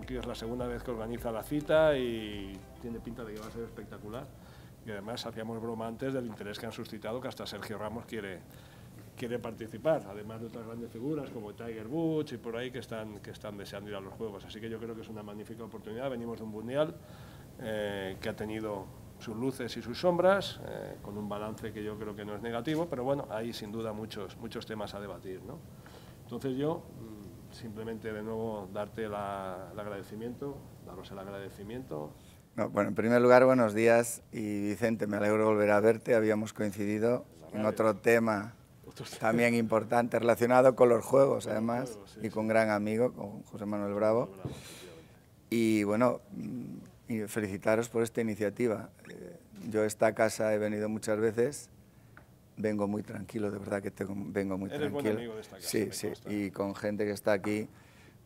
que es la segunda vez que organiza la cita y tiene pinta de que va a ser espectacular. Y además hacíamos broma antes del interés que han suscitado, que hasta Sergio Ramos quiere, quiere participar, además de otras grandes figuras como Tiger Woods y por ahí que están, que están deseando ir a los Juegos. Así que yo creo que es una magnífica oportunidad. Venimos de un Mundial eh, que ha tenido sus luces y sus sombras, eh, con un balance que yo creo que no es negativo, pero bueno, hay sin duda muchos, muchos temas a debatir. Entonces yo simplemente de nuevo darte el agradecimiento, daros el agradecimiento. bueno, en primer lugar, buenos días y Vicente, me alegro de volver a verte. Habíamos coincidido en, otro tema también importante relacionado con los juegos, además, y con un gran amigo, con José Manuel Bravo. y bueno, mm, felicitaros por esta iniciativa. Eh, yo a esta casa he venido muchas veces vengo muy tranquilo, de verdad que vengo muy Eres tranquilo. Buen amigo de esta casa, sí, sí, y con gente que está aquí,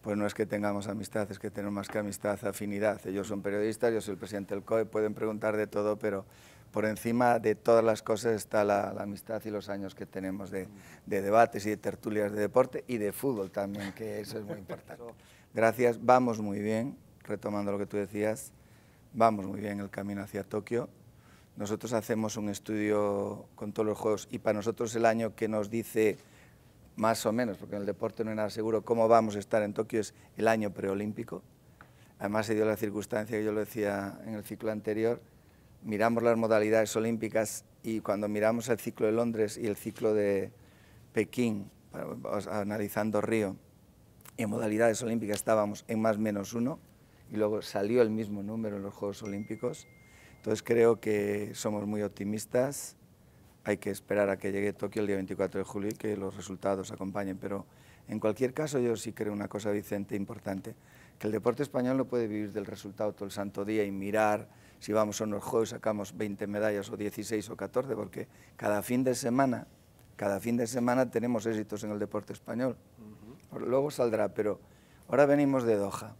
pues no es que tengamos amistad, es que tenemos más que amistad, afinidad. Ellos son periodistas, yo soy el presidente del COE, pueden preguntar de todo, pero por encima de todas las cosas está la, amistad y los años que tenemos de, de, debates y de tertulias de deporte y de fútbol también, que eso es muy importante. Gracias, vamos muy bien, retomando lo que tú decías, vamos muy bien el camino hacia Tokio nosotros hacemos un estudio con todos los juegos y para nosotros el año que nos dice más o menos, porque en el deporte no hay nada seguro, cómo vamos a estar en Tokio es el año preolímpico. Además se dio la circunstancia, que yo lo decía en el ciclo anterior, miramos las modalidades olímpicas y cuando miramos el ciclo de Londres y el ciclo de Pekín, analizando Río, en modalidades olímpicas estábamos en más menos uno y luego salió el mismo número en los Juegos Olímpicos. Entonces creo que somos muy optimistas, hay que esperar a que llegue Tokio el día 24 de julio y que los resultados acompañen, pero en cualquier caso yo sí creo una cosa, Vicente, e importante, que el deporte español no puede vivir del resultado todo el santo día y mirar si vamos a unos juegos y sacamos 20 medallas o 16 o 14, porque cada fin de semana, cada fin de semana tenemos éxitos en el deporte español. Luego saldrá, pero ahora venimos de Doha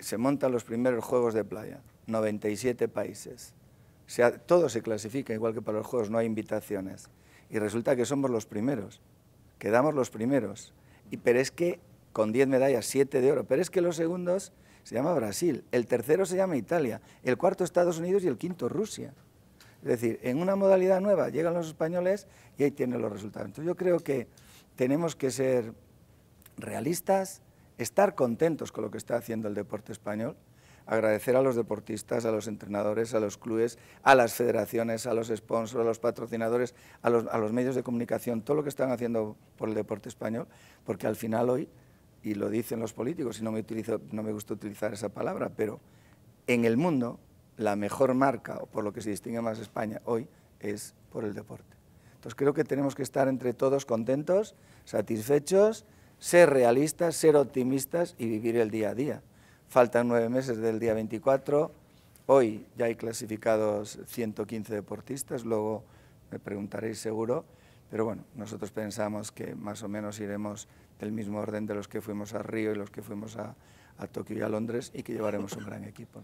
se montan los primeros juegos de playa, 97 países. O sea, todo se clasifica, igual que para los juegos, no hay invitaciones. Y resulta que somos los primeros, quedamos los primeros. Y, pero es que con 10 medallas, 7 de oro, pero es que los segundos se llama Brasil, el tercero se llama Italia, el cuarto Estados Unidos y el quinto Rusia. Es decir, en una modalidad nueva llegan los españoles y ahí tienen los resultados. Entonces yo creo que tenemos que ser realistas, estar contentos con lo que está haciendo el deporte español, agradecer a los deportistas, a los entrenadores, a los clubes, a las federaciones, a los sponsors, a los patrocinadores, a los, medios de comunicación, todo lo que están haciendo por el deporte español, porque al final hoy, y lo dicen los políticos, y no me, no me gusta utilizar esa palabra, pero en el mundo la mejor marca, o por lo que se distingue más España hoy, es por el deporte. Entonces creo que tenemos que estar entre todos contentos, satisfechos, ser realistas, ser optimistas y vivir el día a día. Faltan nueve meses del día 24, hoy ya hay clasificados 115 deportistas, luego me preguntaréis seguro, pero bueno, nosotros pensamos que más o menos iremos del mismo orden de los que fuimos a Río y los que fuimos a, Tokio y a Londres y que llevaremos un gran equipo.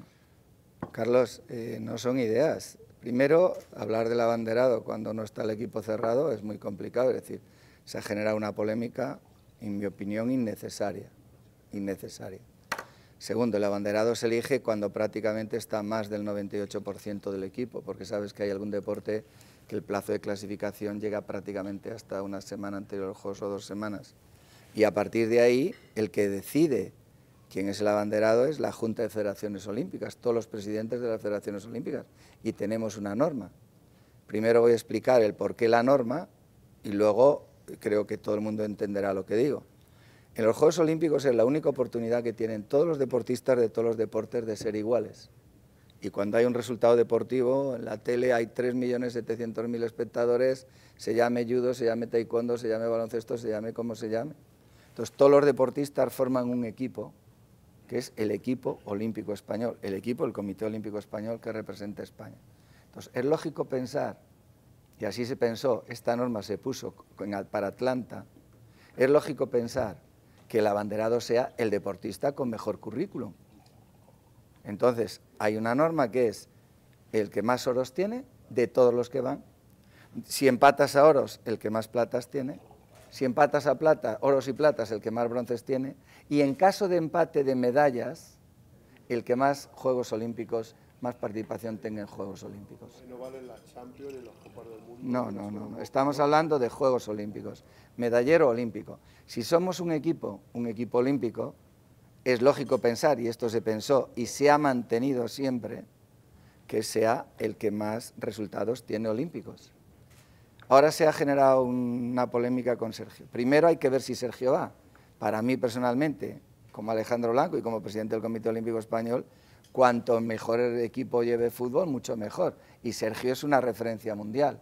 Carlos, eh, no son ideas. Primero, hablar del abanderado cuando no está el equipo cerrado es muy complicado, es decir, se ha generado una polémica, en mi opinión, innecesaria. innecesaria. Segundo, el abanderado se elige cuando prácticamente está más del 98% del equipo, porque sabes que hay algún deporte que el plazo de clasificación llega prácticamente hasta una semana anterior al o dos semanas. Y a partir de ahí, el que decide quién es el abanderado es la Junta de Federaciones Olímpicas, todos los presidentes de las Federaciones Olímpicas. Y tenemos una norma. Primero voy a explicar el por qué la norma y luego creo que todo el mundo entenderá lo que digo. En los Juegos Olímpicos es la única oportunidad que tienen todos los deportistas de todos los deportes de ser iguales. Y cuando hay un resultado deportivo, en la tele hay 3.700.000 espectadores, se llame judo, se llame taekwondo, se llame baloncesto, se llame como se llame. Entonces todos los deportistas forman un equipo, que es el equipo olímpico español, el equipo, el Comité Olímpico Español que representa a España. Entonces es lógico pensar y así se pensó, esta norma se puso para Atlanta. Es lógico pensar que el abanderado sea el deportista con mejor currículum. Entonces, hay una norma que es el que más oros tiene de todos los que van. Si empatas a oros, el que más platas tiene. Si empatas a plata, oros y platas, el que más bronces tiene. Y en caso de empate de medallas, el que más Juegos Olímpicos tiene más participación tenga en Juegos Olímpicos. No Champions del Mundo. No, no, no, no. Estamos hablando de Juegos Olímpicos, medallero olímpico. Si somos un equipo, un equipo olímpico, es lógico pensar, y esto se pensó y se ha mantenido siempre, que sea el que más resultados tiene olímpicos. Ahora se ha generado una polémica con Sergio. Primero hay que ver si Sergio va. Para mí personalmente, como Alejandro Blanco y como presidente del Comité Olímpico Español, Cuanto mejor el equipo lleve fútbol, mucho mejor. Y Sergio es una referencia mundial.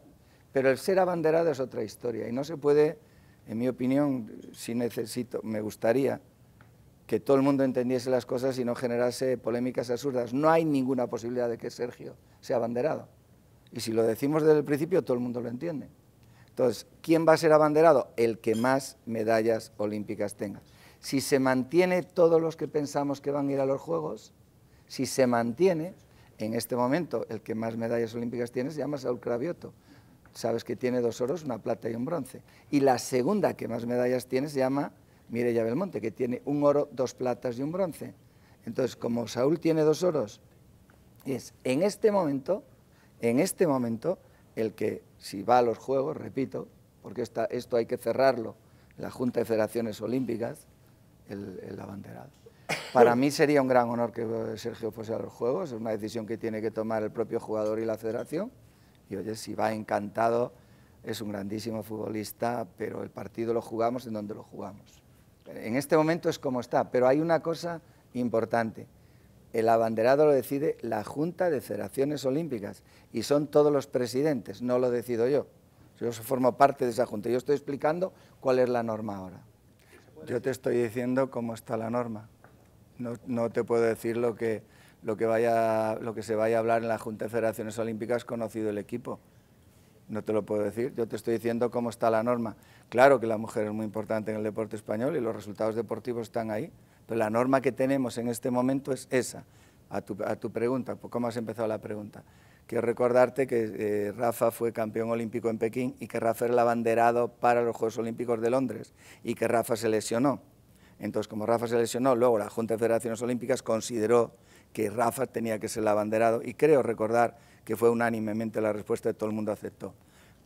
Pero el ser abanderado es otra historia y no se puede, en mi opinión, si necesito, me gustaría que todo el mundo entendiese las cosas y no generase polémicas absurdas. No hay ninguna posibilidad de que Sergio sea abanderado. Y si lo decimos desde el principio, todo el mundo lo entiende. Entonces, ¿quién va a ser abanderado? El que más medallas olímpicas tenga. Si se mantiene todos los que pensamos que van a ir a los Juegos, si se mantiene, en este momento el que más medallas olímpicas tiene se llama Saúl Cravioto. Sabes que tiene dos oros, una plata y un bronce. Y la segunda que más medallas tiene se llama Mireia Belmonte, que tiene un oro, dos platas y un bronce. Entonces, como Saúl tiene dos oros, es en este momento, en este momento, el que, si va a los Juegos, repito, porque esto hay que cerrarlo, la Junta de Federaciones Olímpicas, el, el abanderado. Para mí sería un gran honor que eh, Sergio fuese a los Juegos, es una decisión que tiene que tomar el propio jugador y la federación. Y oye, si va encantado, es un grandísimo futbolista, pero el partido lo jugamos en donde lo jugamos. En este momento es como está, pero hay una cosa importante. El abanderado lo decide la Junta de Federaciones Olímpicas y son todos los presidentes, no lo decido yo. Yo formo parte de esa junta. Yo estoy explicando cuál es la norma ahora. Yo te estoy diciendo cómo está la norma. No, te puedo decir lo que, lo, que vaya, lo que se vaya a hablar en la Junta de Federaciones Olímpicas conocido el equipo. No te lo puedo decir, yo te estoy diciendo cómo está la norma. Claro que la mujer es muy importante en el deporte español y los resultados deportivos están ahí, pero la norma que tenemos en este momento es esa. A tu, a tu pregunta, pues, ¿cómo has empezado la pregunta? Quiero recordarte que eh, Rafa fue campeón olímpico en Pekín y que Rafa era el abanderado para los Juegos Olímpicos de Londres y que Rafa se lesionó entonces, como Rafa se lesionó, luego la Junta de Federaciones Olímpicas consideró que Rafa tenía que ser el abanderado y creo recordar que fue unánimemente la respuesta de todo el mundo aceptó.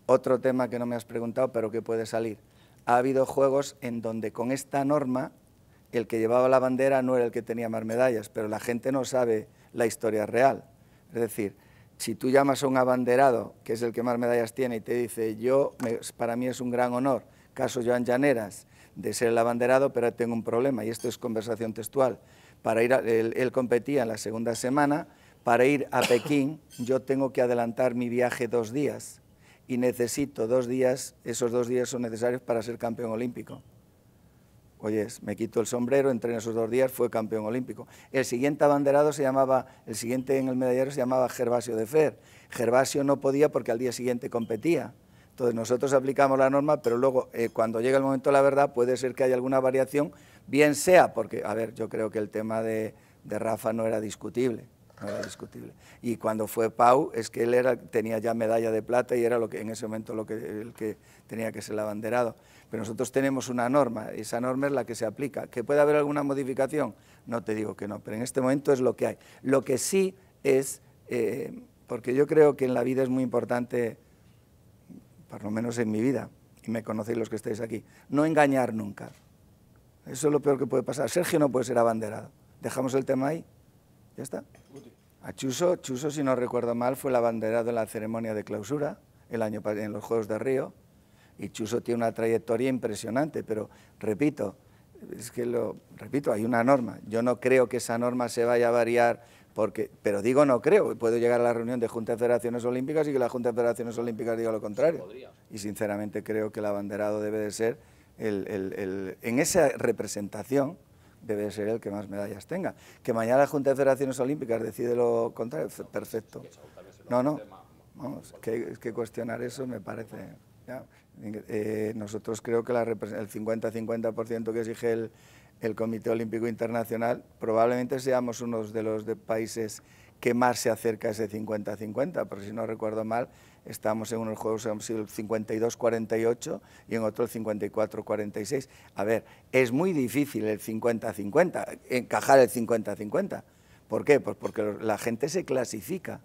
Otro tema que no me has preguntado, pero que puede salir. Ha habido juegos en donde con esta norma el que llevaba la bandera no era el que tenía más medallas, pero la gente no sabe la historia real. Es decir, si tú llamas a un abanderado, que es el que más medallas tiene, y te dice, yo, para mí es un gran honor, caso Joan Llaneras, de ser el abanderado, pero tengo un problema, y esto es conversación textual. Para ir él, competía en la segunda semana, para ir a Pekín yo tengo que adelantar mi viaje dos días y necesito dos días, esos dos días son necesarios para ser campeón olímpico. Oyes, me quito el sombrero, entré en esos dos días, fue campeón olímpico. El siguiente abanderado se llamaba, el siguiente en el medallero se llamaba Gervasio de Fer. Gervasio no podía porque al día siguiente competía. Entonces nosotros aplicamos la norma, pero luego eh, cuando llega el momento de la verdad puede ser que haya alguna variación, bien sea porque, a ver, yo creo que el tema de, Rafa no era discutible, no era discutible. Y cuando fue Pau, es que él era, tenía ya medalla de plata y era lo que en ese momento lo que, el que tenía que ser el abanderado. Pero nosotros tenemos una norma, esa norma es la que se aplica. ¿Que puede haber alguna modificación? No te digo que no, pero en este momento es lo que hay. Lo que sí es, eh, porque yo creo que en la vida es muy importante por lo menos en mi vida, y me conocéis los que estáis aquí, no engañar nunca. Eso es lo peor que puede pasar. Sergio no puede ser abanderado. Dejamos el tema ahí. ¿Ya está? A Chuso, Chuso, si no recuerdo mal, fue el abanderado en la ceremonia de clausura el año en los Juegos de Río. Y Chuso tiene una trayectoria impresionante, pero repito, es que lo repito, hay una norma. Yo no creo que esa norma se vaya a variar porque, pero digo no creo, puedo llegar a la reunión de Junta de Federaciones Olímpicas y que la Junta de Federaciones Olímpicas diga lo contrario. Y sinceramente creo que el abanderado debe de ser, el, en esa representación, debe ser el que más medallas tenga. Que mañana la Junta de Federaciones Olímpicas decide lo contrario, perfecto. No, no, Vamos, que, que cuestionar eso me parece... Eh, nosotros creo que la, el 50-50% que exige el el Comité Olímpico Internacional, probablemente seamos uno de los países que más se acerca a ese 50-50, pero si no recuerdo mal, estamos en unos juegos el 52-48 y en otro el 54-46. A ver, es muy difícil el 50-50, encajar el 50-50. ¿Por qué? Pues porque la gente se clasifica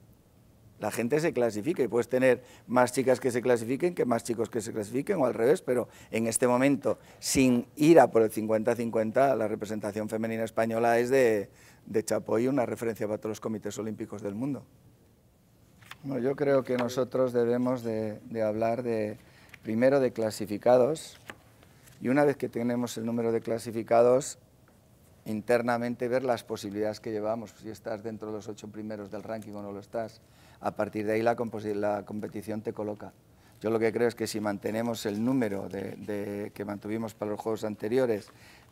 la gente se clasifica y puedes tener más chicas que se clasifiquen que más chicos que se clasifiquen o al revés, pero en este momento, sin ir a por el 50-50, la representación femenina española es de, Chapoy una referencia para todos los comités olímpicos del mundo. yo creo que nosotros debemos de, de hablar de, primero de clasificados y una vez que tenemos el número de clasificados, internamente ver las posibilidades que llevamos, si estás dentro de los ocho primeros del ranking o no lo estás a partir de ahí la, competición te coloca. Yo lo que creo es que si mantenemos el número de, que mantuvimos para los juegos anteriores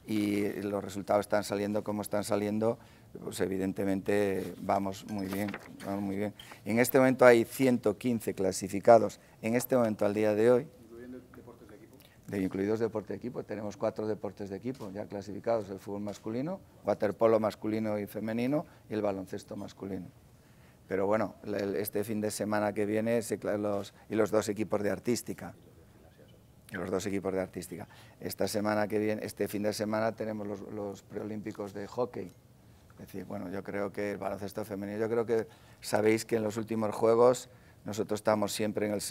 y los resultados están saliendo como están saliendo, pues evidentemente vamos muy bien, muy bien. En este momento hay 115 clasificados, en este momento al día de hoy, de incluidos Deportes de equipo, tenemos cuatro deportes de equipo ya clasificados, el fútbol masculino, waterpolo masculino y femenino y el baloncesto masculino. Pero bueno, este fin de semana que viene y los dos equipos de artística. Y los dos equipos de artística. Esta semana que viene, este fin de semana tenemos los, preolímpicos de hockey. Es decir, bueno, yo creo que el baloncesto femenino, yo creo que sabéis que en los últimos juegos nosotros estamos siempre en el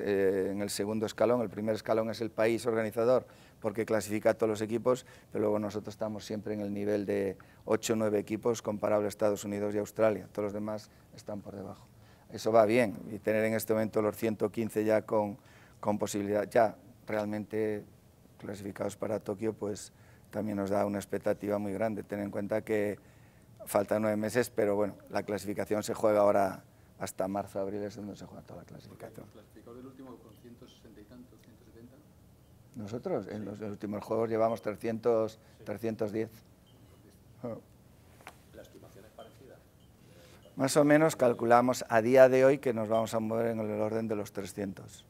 eh, segundo escalón, el primer escalón es el país organizador, porque clasifica a todos los equipos, pero luego nosotros estamos siempre en el nivel de 8 o 9 equipos comparable a Estados Unidos y Australia, todos los demás están por debajo. Eso va bien y tener en este momento los 115 ya con, con posibilidad, ya realmente clasificados para Tokio, pues también nos da una expectativa muy grande. Ten en cuenta que faltan nueve meses, pero bueno, la clasificación se juega ahora hasta marzo, abril, es donde se juega toda la clasificación. último nosotros en los últimos juegos llevamos 300, 310. ¿La estimación es parecida? Más o menos calculamos a día de hoy que nos vamos a mover en el orden de los 300.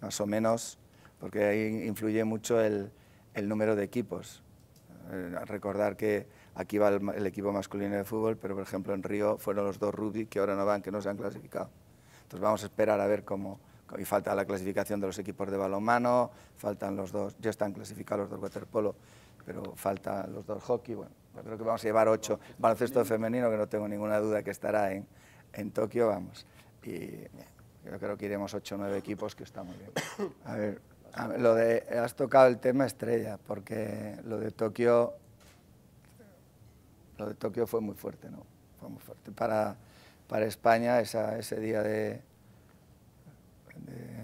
Más o menos, porque ahí influye mucho el, el número de equipos. Eh, recordar que aquí va el, equipo masculino de fútbol, pero por ejemplo en Río fueron los dos rugby que ahora no van, que no se han clasificado. Entonces vamos a esperar a ver cómo, y falta la clasificación de los equipos de balonmano, faltan los dos, ya están clasificados los dos waterpolo, pero falta los dos hockey, bueno, creo que vamos a llevar ocho. Baloncesto femenino, que no tengo ninguna duda que estará en, en Tokio, vamos. Y yo creo que iremos ocho o nueve equipos, que está muy bien. A ver, lo de, has tocado el tema estrella, porque lo de Tokio, lo de Tokio fue muy fuerte, ¿no? Fue muy fuerte. Para, para España, ese día de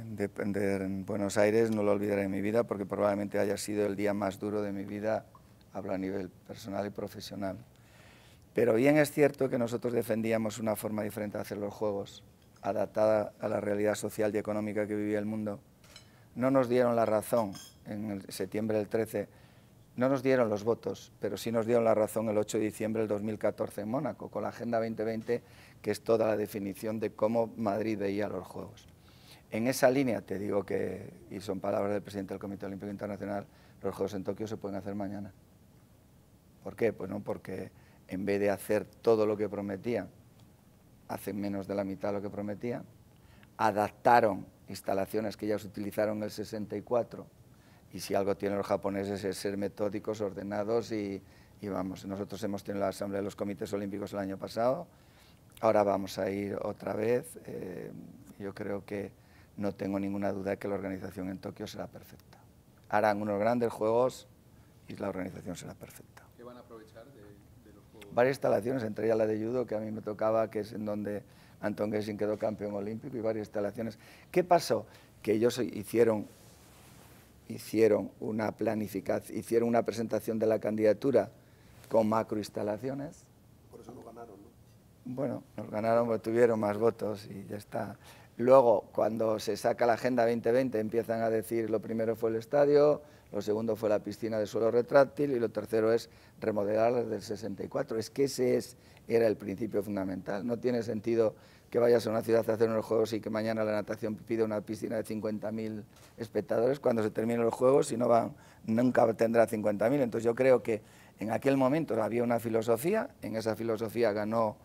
de, en Buenos Aires no lo olvidaré en mi vida porque probablemente haya sido el día más duro de mi vida, hablo a nivel personal y profesional. Pero bien es cierto que nosotros defendíamos una forma diferente de hacer los juegos, adaptada a la realidad social y económica que vivía el mundo. No nos dieron la razón en septiembre del 13, no nos dieron los votos, pero sí nos dieron la razón el 8 de diciembre del 2014 en Mónaco, con la Agenda 2020, que es toda la definición de cómo Madrid veía los Juegos. En esa línea te digo que, y son palabras del presidente del Comité Olímpico Internacional, los Juegos en Tokio se pueden hacer mañana. ¿Por qué? Pues no porque en vez de hacer todo lo que prometía hacen menos de la mitad de lo que prometía. adaptaron instalaciones que ya se utilizaron en el 64 y si algo tienen los japoneses es ser metódicos, ordenados y, vamos, nosotros hemos tenido la Asamblea de los Comités Olímpicos el año pasado, ahora vamos a ir otra vez, eh, yo creo que no tengo ninguna duda de que la organización en Tokio será perfecta. Harán unos grandes juegos y la organización será perfecta. ¿Qué van a aprovechar de, los juegos? Varias instalaciones, entre ellas la de judo, que a mí me tocaba, que es en donde Anton Gessin quedó campeón olímpico, y varias instalaciones. ¿Qué pasó? Que ellos hicieron, hicieron una planificación, hicieron una presentación de la candidatura con macroinstalaciones. Por eso no ganaron, ¿no? Bueno, nos ganaron porque tuvieron más votos y ya está. Luego, cuando se saca la Agenda 2020, empiezan a decir lo primero fue el estadio, lo segundo fue la piscina de suelo retráctil y lo tercero es remodelar desde el 64. Es que ese era el principio fundamental. No tiene sentido que vayas a una ciudad a hacer unos juegos y que mañana la natación pide una piscina de 50.000 espectadores cuando se terminen los juegos y no van, nunca tendrá 50.000. Entonces yo creo que en aquel momento había una filosofía, en esa filosofía ganó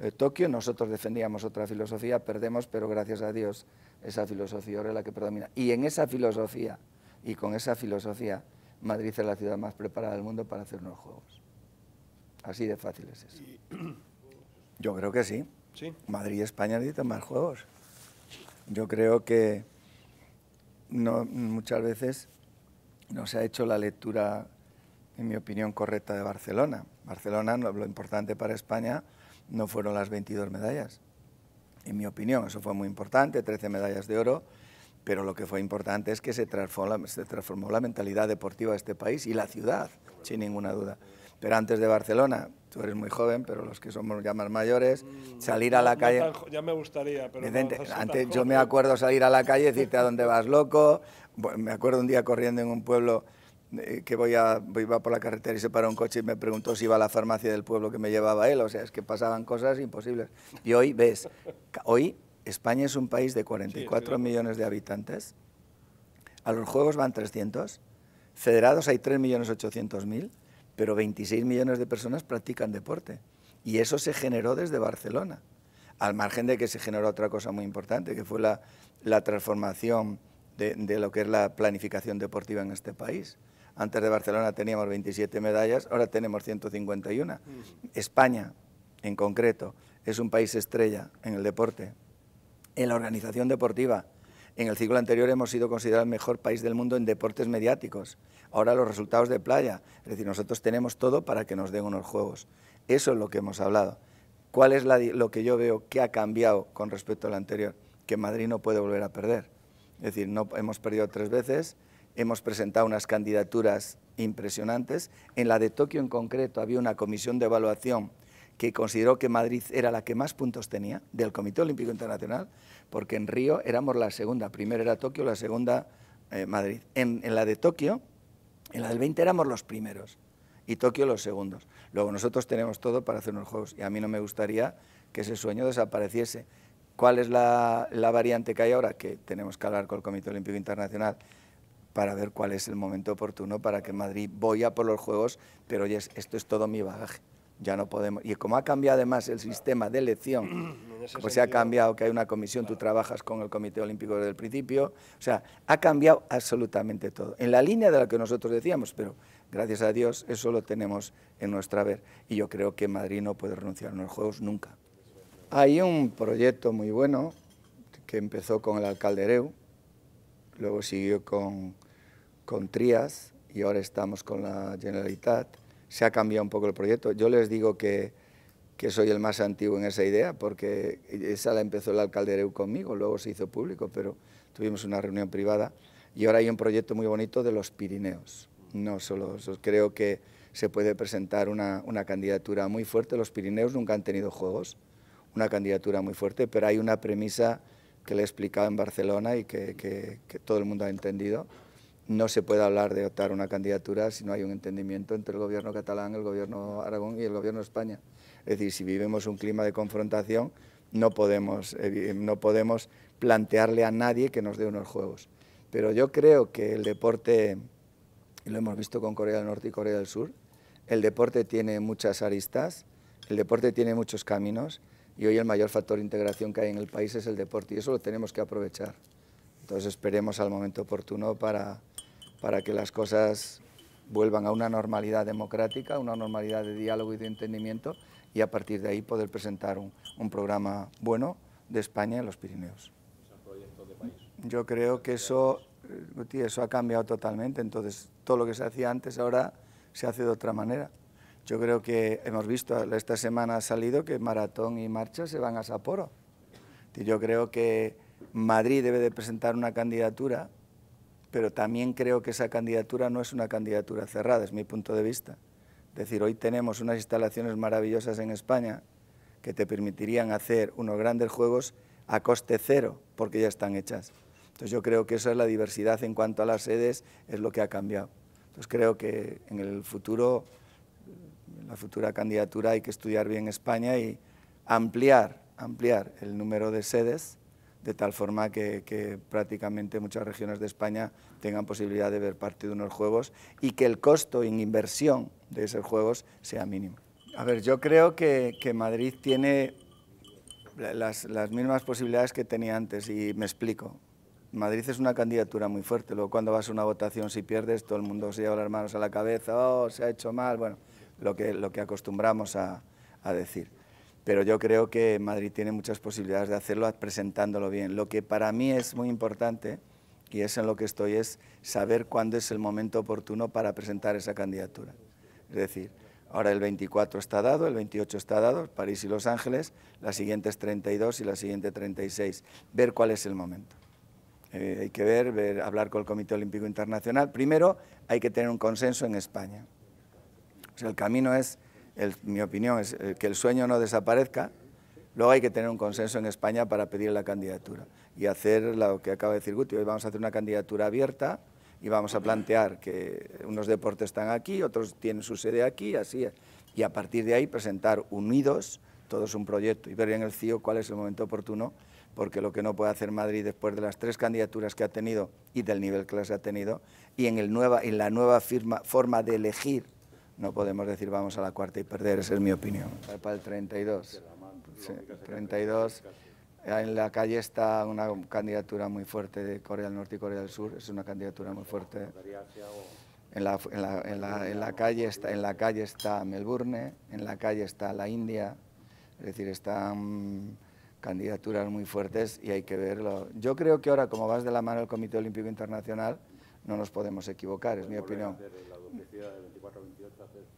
eh, Tokio. Nosotros defendíamos otra filosofía, perdemos, pero gracias a Dios esa filosofía ahora es la que predomina. Y en esa filosofía, y con esa filosofía, Madrid es la ciudad más preparada del mundo para hacer unos juegos. Así de fácil es eso. Yo creo que sí. Madrid y España necesitan más juegos. Yo creo que no, muchas veces no se ha hecho la lectura, en mi opinión, correcta de Barcelona. Barcelona, lo importante para España no fueron las 22 medallas, en mi opinión. Eso fue muy importante, 13 medallas de oro, pero lo que fue importante es que se transformó, la mentalidad deportiva de este país y la ciudad, sin ninguna duda. Pero antes de Barcelona, tú eres muy joven, pero los que somos ya más mayores, mm, salir a la calle... ya me gustaría, pero... antes yo me acuerdo salir a la calle y decirte a dónde vas loco. Me acuerdo un día corriendo en un pueblo eh, que voy a, iba por la carretera y se paró un coche y me preguntó si iba a la farmacia del pueblo que me llevaba él. O sea, es que pasaban cosas imposibles. Y hoy, ves, hoy España es un país de 44 millones de habitantes. A los Juegos van 300. Federados hay 3.800.000, pero 26 millones de personas practican deporte. Y eso se generó desde Barcelona. Al margen de que se generó otra cosa muy importante, que fue la, la transformación de, de lo que es la planificación deportiva en este país. Antes de Barcelona teníamos 27 medallas, ahora tenemos 151. Mm. España, en concreto, es un país estrella en el deporte, en la organización deportiva. En el ciclo anterior hemos sido considerado el mejor país del mundo en deportes mediáticos. Ahora los resultados de playa. Es decir, nosotros tenemos todo para que nos den unos juegos. Eso es lo que hemos hablado. ¿Cuál es lo que yo veo que ha cambiado con respecto al anterior? Que Madrid no puede volver a perder. Es decir, no, hemos perdido tres veces, hemos presentado unas candidaturas impresionantes. En la de Tokio en concreto había una comisión de evaluación que consideró que Madrid era la que más puntos tenía del Comité Olímpico Internacional, porque en Río éramos la segunda, primero era Tokio, la segunda eh, Madrid. En, la de Tokio, en la del 20 éramos los primeros y Tokio los segundos. Luego nosotros tenemos todo para hacer unos juegos y a mí no me gustaría que ese sueño desapareciese. ¿Cuál es la variante que hay ahora? Que tenemos que hablar con el Comité Olímpico Internacional para ver cuál es el momento oportuno para que Madrid vaya por los Juegos, pero oye, esto es todo mi bagaje. Ya no podemos. Y como ha cambiado además el sistema de elección, pues se ha cambiado que hay una comisión, tú trabajas con el Comité Olímpico desde el principio. O sea, ha cambiado absolutamente todo. En la línea de lo que nosotros decíamos, pero gracias a Dios eso lo tenemos en nuestra ver. Y yo creo que Madrid no puede renunciar a los Juegos nunca. Hay un proyecto muy bueno que empezó con el alcalde Ereu, luego siguió con con Trías y ahora estamos con la Generalitat. Se ha cambiado un poco el proyecto. Yo les digo que, soy el más antiguo en esa idea porque esa la empezó el alcalde Areu conmigo, luego se hizo público, pero tuvimos una reunión privada y ahora hay un proyecto muy bonito de los Pirineos. No solo creo que se puede presentar una, candidatura muy fuerte. Los Pirineos nunca han tenido juegos, una candidatura muy fuerte, pero hay una premisa que le he explicado en Barcelona y que todo el mundo ha entendido, no se puede hablar de optar una candidatura si no hay un entendimiento entre el gobierno catalán, el gobierno Aragón y el gobierno de España. Es decir, si vivimos un clima de confrontación, no podemos, no podemos plantearle a nadie que nos dé unos juegos. Pero yo creo que el deporte, lo hemos visto con Corea del Norte y Corea del Sur, el deporte tiene muchas aristas, el deporte tiene muchos caminos y hoy el mayor factor de integración que hay en el país es el deporte y eso lo tenemos que aprovechar. Entonces esperemos al momento oportuno para, para que las cosas vuelvan a una normalidad democrática, una normalidad de diálogo y de entendimiento y a partir de ahí poder presentar un, programa bueno de España en los Pirineos. Yo creo que eso, eh, eso ha cambiado totalmente, entonces todo lo que se hacía antes ahora se hace de otra manera. Yo creo que hemos visto, esta semana ha salido que maratón y marcha se van a Sapporo. yo creo que Madrid debe de presentar una candidatura pero también creo que esa candidatura no es una candidatura cerrada, es mi punto de vista. Es decir, hoy tenemos unas instalaciones maravillosas en España que te permitirían hacer unos grandes juegos a coste cero, porque ya están hechas. Entonces yo creo que esa es la diversidad en cuanto a las sedes, es lo que ha cambiado. Entonces creo que en el futuro, en la futura candidatura hay que estudiar bien España y ampliar, ampliar el número de sedes de tal forma que, prácticamente muchas regiones de España tengan posibilidad de ver parte de unos juegos y que el costo en inversión de esos juegos sea mínimo. A ver, yo creo que, Madrid tiene las, mismas posibilidades que tenía antes y me explico. Madrid es una candidatura muy fuerte, luego cuando vas a una votación si pierdes todo el mundo se lleva las manos a la cabeza, oh, se ha hecho mal, bueno, lo que, lo que acostumbramos a decir pero yo creo que Madrid tiene muchas posibilidades de hacerlo presentándolo bien. Lo que para mí es muy importante, y es en lo que estoy, es saber cuándo es el momento oportuno para presentar esa candidatura. Es decir, ahora el 24 está dado, el 28 está dado, París y Los Ángeles, la siguiente es 32 y la siguiente 36. Ver cuál es el momento. Eh, hay que ver, hablar con el Comité Olímpico Internacional. Primero, hay que tener un consenso en España. O el camino es mi opinión es eh, que el sueño no desaparezca, luego hay que tener un consenso en España para pedir la candidatura y hacer lo que acaba de decir Guti, hoy vamos a hacer una candidatura abierta y vamos a plantear que unos deportes están aquí, otros tienen su sede aquí, así es. Y a partir de ahí presentar unidos todos un proyecto y ver en el CIO cuál es el momento oportuno, porque lo que no puede hacer Madrid después de las tres candidaturas que ha tenido y del nivel que las ha tenido, y en, la nueva forma de elegir no podemos decir vamos a la cuarta y perder, esa es mi opinión. Para el 32. 32. En la calle está una candidatura muy fuerte de Corea del Norte y Corea del Sur, es una candidatura muy fuerte. En la, calle, está, en la calle está Melbourne, en la calle está la India, es decir, están candidaturas muy fuertes y hay que verlo. Yo creo que ahora, como vas de la mano el Comité Olímpico Internacional, no nos podemos equivocar, es mi opinión.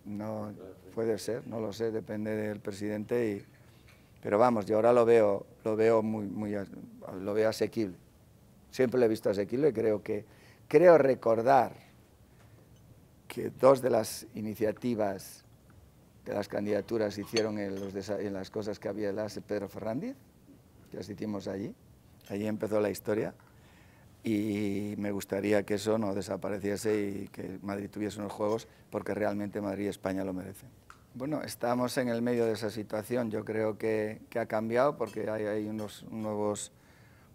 No puede ser, no lo sé, depende del presidente. Y, pero vamos, yo ahora lo veo, lo veo muy, muy, lo veo asequible. Siempre lo he visto asequible y creo que, creo recordar que dos de las iniciativas de las candidaturas hicieron en, las cosas que había las Pedro Ferrandiz, que las allí, allí empezó la historia y me gustaría que eso no desapareciese y que Madrid tuviese unos juegos porque realmente Madrid y España lo merecen. Bueno, estamos en el medio de esa situación. Yo creo que, ha cambiado porque hay, unos nuevos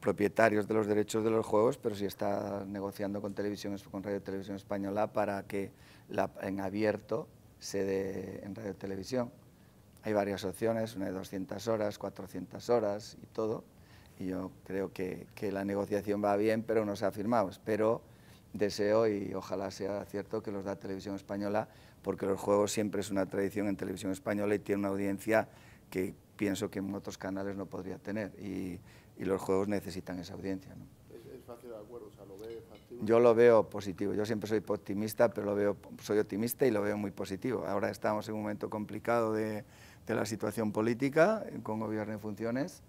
propietarios de los derechos de los juegos, pero sí está negociando con, televisión, con Radio Televisión Española para que la, en abierto se dé en Radio Televisión. Hay varias opciones, una de 200 horas, 400 horas y todo y yo creo que, que, la negociación va bien, pero no se ha firmado. Espero, deseo y ojalá sea cierto que los da Televisión Española, porque los juegos siempre es una tradición en Televisión Española y tiene una audiencia que pienso que en otros canales no podría tener y, y los juegos necesitan esa audiencia. ¿Es, fácil de acuerdo? O sea, ¿lo ve factible? Yo lo veo positivo, yo siempre soy optimista, pero lo veo, soy optimista y lo veo muy positivo. Ahora estamos en un momento complicado de, de la situación política, eh, con gobierno en funciones,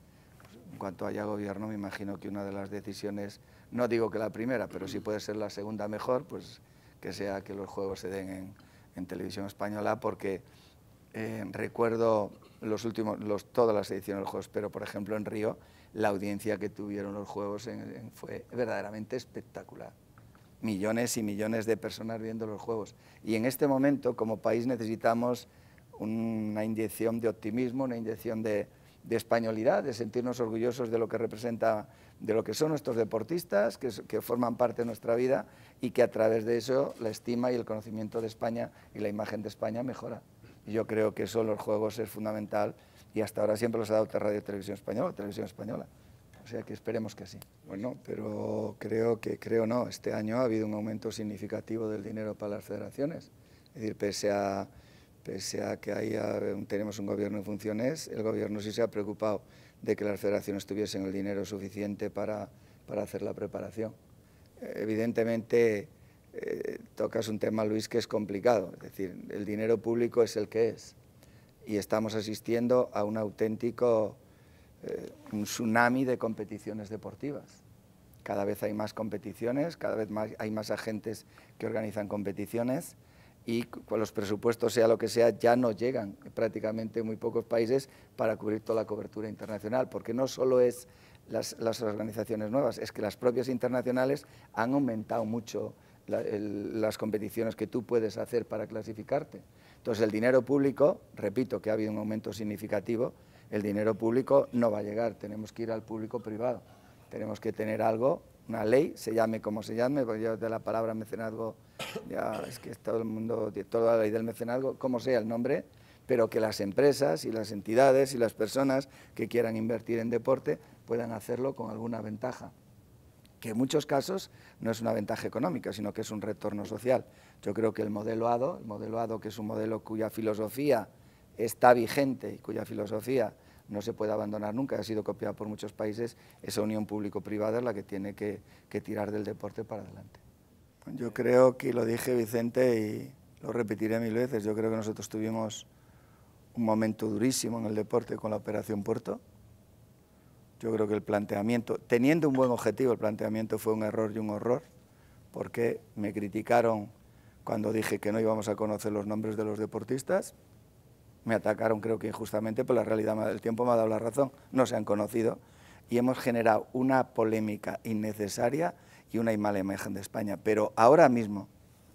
en cuanto haya gobierno, me imagino que una de las decisiones, no digo que la primera, pero sí puede ser la segunda mejor, pues que sea que los juegos se den en, televisión española, porque eh, recuerdo los últimos, todas las ediciones de los juegos, pero por ejemplo en Río, la audiencia que tuvieron los juegos fue verdaderamente espectacular. Millones y millones de personas viendo los juegos. Y en este momento, como país, necesitamos una inyección de optimismo, una inyección de, de españolidad, de sentirnos orgullosos de lo que representa, de lo que son nuestros deportistas, que, forman parte de nuestra vida y que a través de eso la estima y el conocimiento de España y la imagen de España mejora. yo creo que eso en los Juegos es fundamental y hasta ahora siempre los ha dado Radio y Televisión Española, Televisión Española. O sea que esperemos que sí. Bueno, pero creo que, creo no, este año ha habido un aumento significativo del dinero para las federaciones. Es decir, pese a pese a que ahí tenemos un gobierno en funciones, el gobierno sí se ha preocupado de que las federaciones tuviesen el dinero suficiente para, hacer la preparación. Evidentemente, eh, tocas un tema, Luis, que es complicado, es decir, el dinero público es el que es y estamos asistiendo a un auténtico eh, un tsunami de competiciones deportivas. Cada vez hay más competiciones, cada vez hay más agentes que organizan competiciones y con los presupuestos, sea lo que sea, ya no llegan prácticamente muy pocos países para cubrir toda la cobertura internacional, porque no solo es las, organizaciones nuevas, es que las propias internacionales han aumentado mucho las competiciones que tú puedes hacer para clasificarte. Entonces el dinero público, repito que ha habido un aumento significativo, el dinero público no va a llegar, tenemos que ir al público privado, tenemos que tener algo, una ley, se llame como se llame, porque yo de la palabra mecenazgo ya es que todo el mundo, toda la ley del mecenazgo, como sea el nombre, pero que las empresas y las entidades y las personas que quieran invertir en deporte puedan hacerlo con alguna ventaja, que en muchos casos no es una ventaja económica, sino que es un retorno social. Yo creo que el modelo ADO, el modelo que es un modelo cuya filosofía está vigente y cuya filosofía no se puede abandonar nunca, ha sido copiada por muchos países, esa unión público-privada es la que tiene que tirar del deporte para adelante. Yo creo que lo dije Vicente y lo repetiré mil veces. Yo creo que nosotros tuvimos un momento durísimo en el deporte con la Operación Puerto. Yo creo que el planteamiento, teniendo un buen objetivo, el planteamiento fue un error y un horror, porque me criticaron cuando dije que no íbamos a conocer los nombres de los deportistas. Me atacaron, creo que injustamente, pero la realidad del tiempo me ha dado la razón. No se han conocido y hemos generado una polémica innecesaria y una mala imagen de España. Pero ahora mismo,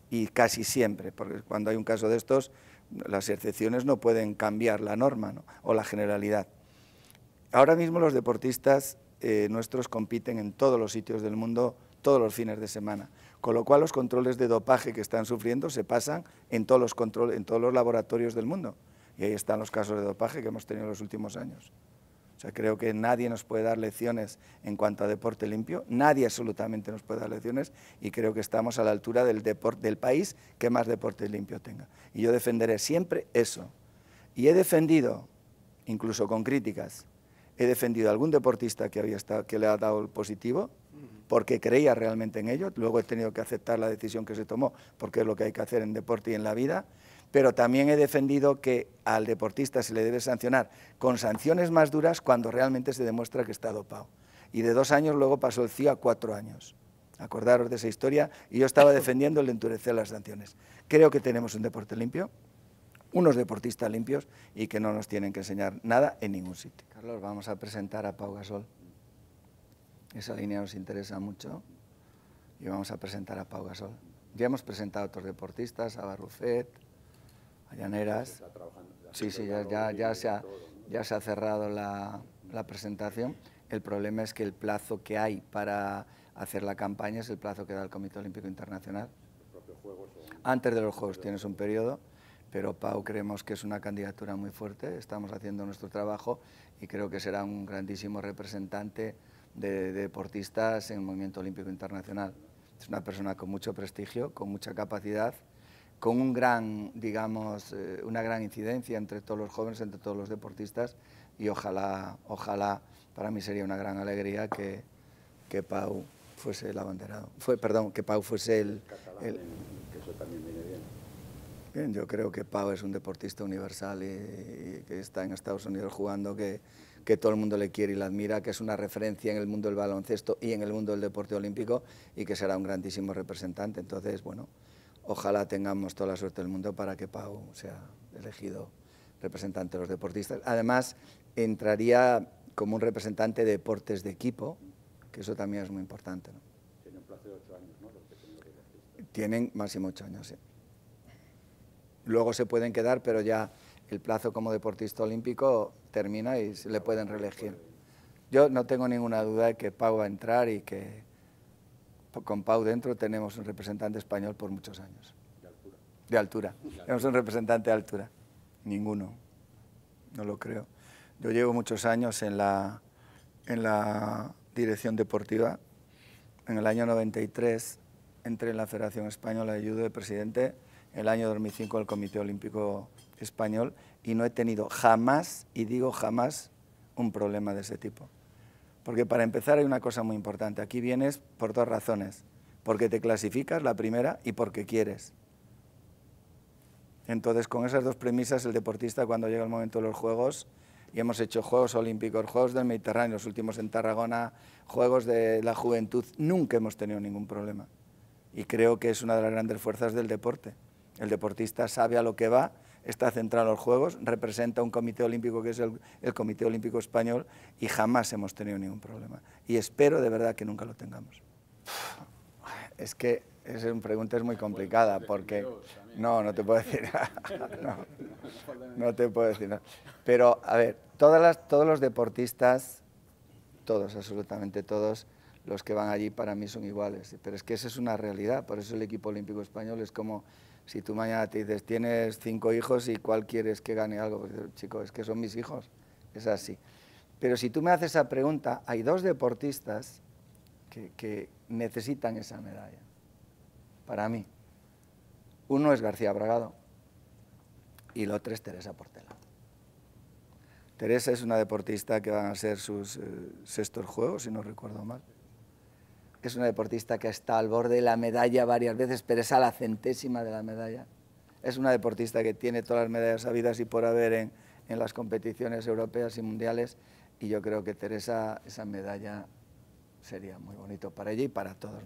y casi siempre, porque cuando hay un caso de estos, las excepciones no pueden cambiar la norma o la generalidad. Ahora mismo los deportistas eh, nuestros compiten en todos los sitios del mundo todos los fines de semana, con lo cual los controles de dopaje que están sufriendo se pasan en todos los, en todos los laboratorios del mundo. Y ahí están los casos de dopaje que hemos tenido en los últimos años. O sea, creo que nadie nos puede dar lecciones en cuanto a deporte limpio, nadie absolutamente nos puede dar lecciones y creo que estamos a la altura del, del país que más deporte limpio tenga. Y yo defenderé siempre eso. Y he defendido, incluso con críticas, he defendido a algún deportista que, que le ha dado el positivo porque creía realmente en ello, luego he tenido que aceptar la decisión que se tomó porque es lo que hay que hacer en deporte y en la vida, pero también he defendido que al deportista se le debe sancionar con sanciones más duras cuando realmente se demuestra que está dopado. Y de dos años luego pasó el CIO a cuatro años. Acordaros de esa historia. Y yo estaba defendiendo el endurecer las sanciones. Creo que tenemos un deporte limpio, unos deportistas limpios y que no nos tienen que enseñar nada en ningún sitio. Carlos, vamos a presentar a Pau Gasol. Esa línea nos interesa mucho y vamos a presentar a Pau Gasol. Ya hemos presentado a otros deportistas, a Barrufet, Allaneras, Sí, sí, ya, se, ha, cerrado la, presentación. El problema es que el plazo que hay para hacer la campaña es el plazo que da el Comité Olímpico Internacional. Antes de los Juegos tienes un periodo, pero Pau creemos que es una candidatura muy fuerte, estamos haciendo nuestro trabajo y creo que será un grandísimo representante de deportistas en el movimiento olímpico internacional. Es una persona con mucho prestigio, con mucha capacidad con un gran, digamos, eh, una gran incidencia entre todos los jóvenes, entre todos los deportistas y ojalá, ojalá, para mí sería una gran alegría que, Pau fuese el abanderado, fue, perdón, que Pau fuese el... que eso también viene bien. yo creo que Pau es un deportista universal y, que está en Estados Unidos jugando, que, que todo el mundo le quiere y le admira, que es una referencia en el mundo del baloncesto y en el mundo del deporte olímpico y que será un grandísimo representante. Entonces, bueno, ojalá tengamos toda la suerte del mundo para que Pau sea elegido representante de los deportistas. Además, entraría como un representante de deportes de equipo, que eso también es muy importante. ¿no? Tienen plazo de ocho años, ¿no? Los Tienen máximo ocho años, sí. Luego se pueden quedar, pero ya el plazo como deportista olímpico termina y se le pueden reelegir. Yo no tengo ninguna duda de que Pau va a entrar y que con Pau dentro tenemos un representante español por muchos años. De altura. De altura. Tenemos un representante de altura. Ninguno. No lo creo. Yo llevo muchos años en la, en la dirección deportiva. En el año 93 entré en la Federación Española de Judo de presidente. En el año 2005 al Comité Olímpico Español y no he tenido jamás, y digo jamás, un problema de ese tipo. Porque para empezar hay una cosa muy importante. Aquí vienes por dos razones. Porque te clasificas, la primera, y porque quieres. Entonces, con esas dos premisas, el deportista cuando llega el momento de los Juegos, y hemos hecho Juegos Olímpicos, Juegos del Mediterráneo, los últimos en Tarragona, Juegos de la Juventud, nunca hemos tenido ningún problema. Y creo que es una de las grandes fuerzas del deporte. El deportista sabe a lo que va está centrado en los Juegos, representa un comité olímpico que es el, Comité Olímpico Español y jamás hemos tenido ningún problema. Y espero de verdad que nunca lo tengamos. Es que esa pregunta es muy complicada pues, porque... No, no te puedo decir nada. No, te puedo decir nada. Pero, a ver, todas todos los deportistas, todos, absolutamente todos, los que van allí para mí son iguales. Pero es que esa es una realidad, por eso el equipo olímpico español es como si tú mañana te dices, tienes cinco hijos y cuál quieres que gane algo, pues, chico, es que son mis hijos, es así. Pero si tú me haces esa pregunta, hay dos deportistas que, necesitan esa medalla, para mí. Uno es García Bragado y el otro es Teresa Portela. Teresa es una deportista que van a ser sus eh, sextos juegos, si no recuerdo mal es una deportista que está al borde de la medalla varias veces, pero es a la centésima de la medalla. Es una deportista que tiene todas las medallas habidas y por haber en, las competiciones europeas y mundiales y yo creo que Teresa, esa medalla sería muy bonito para ella y para todos.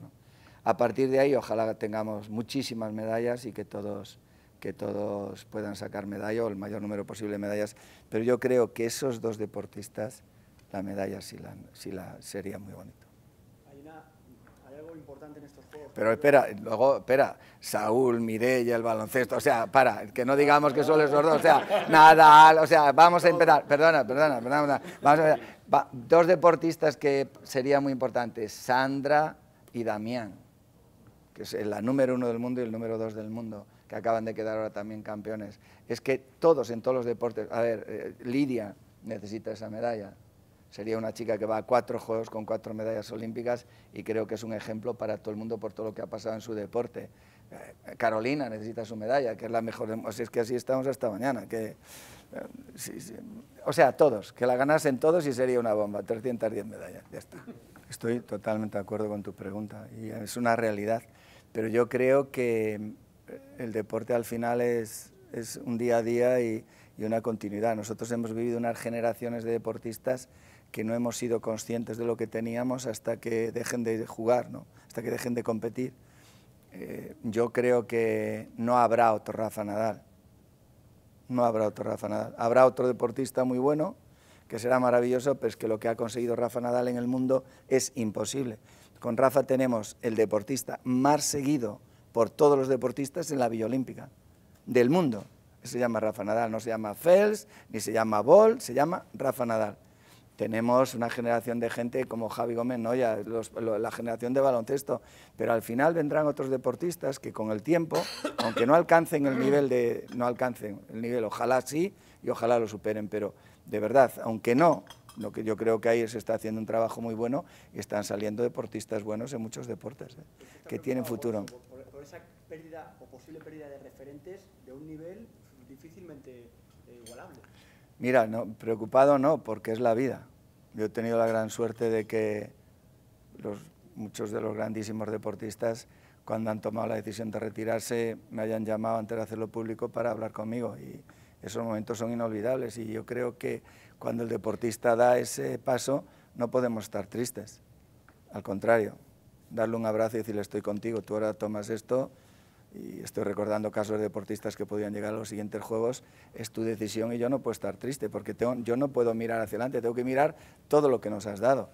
A partir de ahí, ojalá tengamos muchísimas medallas y que todos, que todos puedan sacar medalla o el mayor número posible de medallas, pero yo creo que esos dos deportistas, la medalla sí, la, sí la, sería muy bonito importante en estos juegos. Pero espera, luego, espera, Saúl, Mireia, el baloncesto, o sea, para, que no digamos que solo esos dos, o sea, nada, o sea, vamos a empezar, perdona, perdona, perdona, vamos a empezar. dos deportistas que sería muy importantes, Sandra y Damián, que es la número uno del mundo y el número dos del mundo, que acaban de quedar ahora también campeones. Es que todos en todos los deportes, a ver, eh, Lidia necesita esa medalla, sería una chica que va a cuatro Juegos con cuatro medallas olímpicas y creo que es un ejemplo para todo el mundo por todo lo que ha pasado en su deporte. Eh, Carolina necesita su medalla, que es la mejor, o es que así estamos hasta mañana, eh, o sea, todos, que la ganasen todos y sería una bomba, 310 medallas, ya está. Estoy totalmente de acuerdo con tu pregunta y es una realidad, pero yo creo que eh, el deporte al final es, un día a día y una continuidad. Nosotros hemos vivido unas generaciones de deportistas que no hemos sido conscientes de lo que teníamos hasta que dejen de jugar, ¿no? hasta que dejen de competir. Eh, yo creo que no habrá otro Rafa Nadal. No habrá otro Rafa Nadal. Habrá otro deportista muy bueno, que será maravilloso, pero es que lo que ha conseguido Rafa Nadal en el mundo es imposible. Con Rafa tenemos el deportista más seguido por todos los deportistas en la bioolímpica del mundo. Se llama Rafa Nadal, no se llama Fels, ni se llama Ball, se llama Rafa Nadal tenemos una generación de gente como Javi Gómez no, los, la generación de baloncesto, pero al final vendrán otros deportistas que con el tiempo, aunque no alcancen el nivel de, no alcancen el nivel, ojalá sí y ojalá lo superen, pero de verdad, aunque no, lo que yo creo que ahí se está haciendo un trabajo muy bueno y están saliendo deportistas buenos en muchos deportes ¿eh? que tienen futuro. Por, esa pérdida o posible pérdida de referentes de un nivel difícilmente eh, igualable. Mira, preocupado no, porque es la vida. Yo he tenido la gran suerte de que muchos de los grandísimos deportistas, cuando han tomado la decisión de retirarse, me hayan llamado antes de hacerlo público para hablar conmigo. Y esos momentos son inolvidables. Y yo creo que cuando el deportista da ese paso, no podemos estar tristes. Al contrario, darle un abrazo y decirle estoy contigo, tú ahora tomas esto y estoy recordando casos de deportistas que podían llegar a los siguientes Juegos, es tu decisión y yo no puedo estar triste porque tengo, yo no puedo mirar hacia adelante, tengo que mirar todo lo que nos has dado.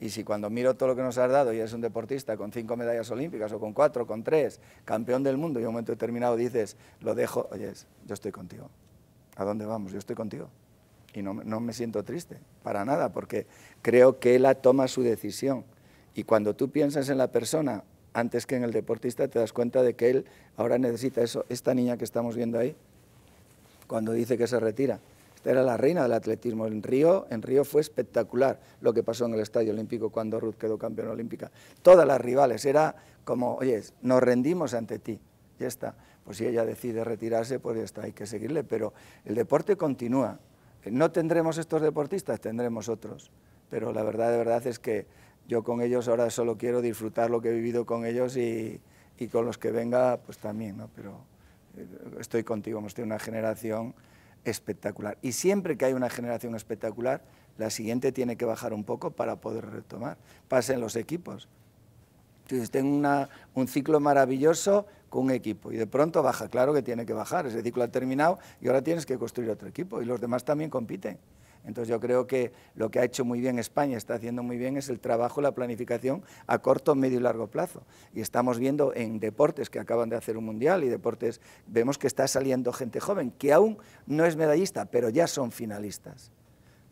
Y si cuando miro todo lo que nos has dado y eres un deportista con cinco medallas olímpicas o con cuatro, con tres, campeón del mundo y en un momento determinado dices, lo dejo, oye, yo estoy contigo. ¿A dónde vamos? Yo estoy contigo. Y no, no me siento triste, para nada, porque creo que él toma su decisión. Y cuando tú piensas en la persona antes que en el deportista, te das cuenta de que él ahora necesita eso. Esta niña que estamos viendo ahí, cuando dice que se retira, esta era la reina del atletismo. En Río, en Río fue espectacular lo que pasó en el Estadio Olímpico cuando Ruth quedó campeona olímpica. Todas las rivales, era como, oye, nos rendimos ante ti, ya está. Pues si ella decide retirarse, pues ya está, hay que seguirle, pero el deporte continúa. No tendremos estos deportistas, tendremos otros. Pero la verdad, de verdad es que yo con ellos ahora solo quiero disfrutar lo que he vivido con ellos y, con los que venga, pues también, ¿no? Pero eh, estoy contigo, hemos tenido una generación espectacular. Y siempre que hay una generación espectacular, la siguiente tiene que bajar un poco para poder retomar. pasen los equipos. Entonces, tengo un ciclo maravilloso con un equipo y de pronto baja. Claro que tiene que bajar, ese ciclo ha terminado y ahora tienes que construir otro equipo y los demás también compiten. Entonces yo creo que lo que ha hecho muy bien España, está haciendo muy bien, es el trabajo, la planificación a corto, medio y largo plazo. Y estamos viendo en deportes que acaban de hacer un mundial y deportes, vemos que está saliendo gente joven, que aún no es medallista, pero ya son finalistas.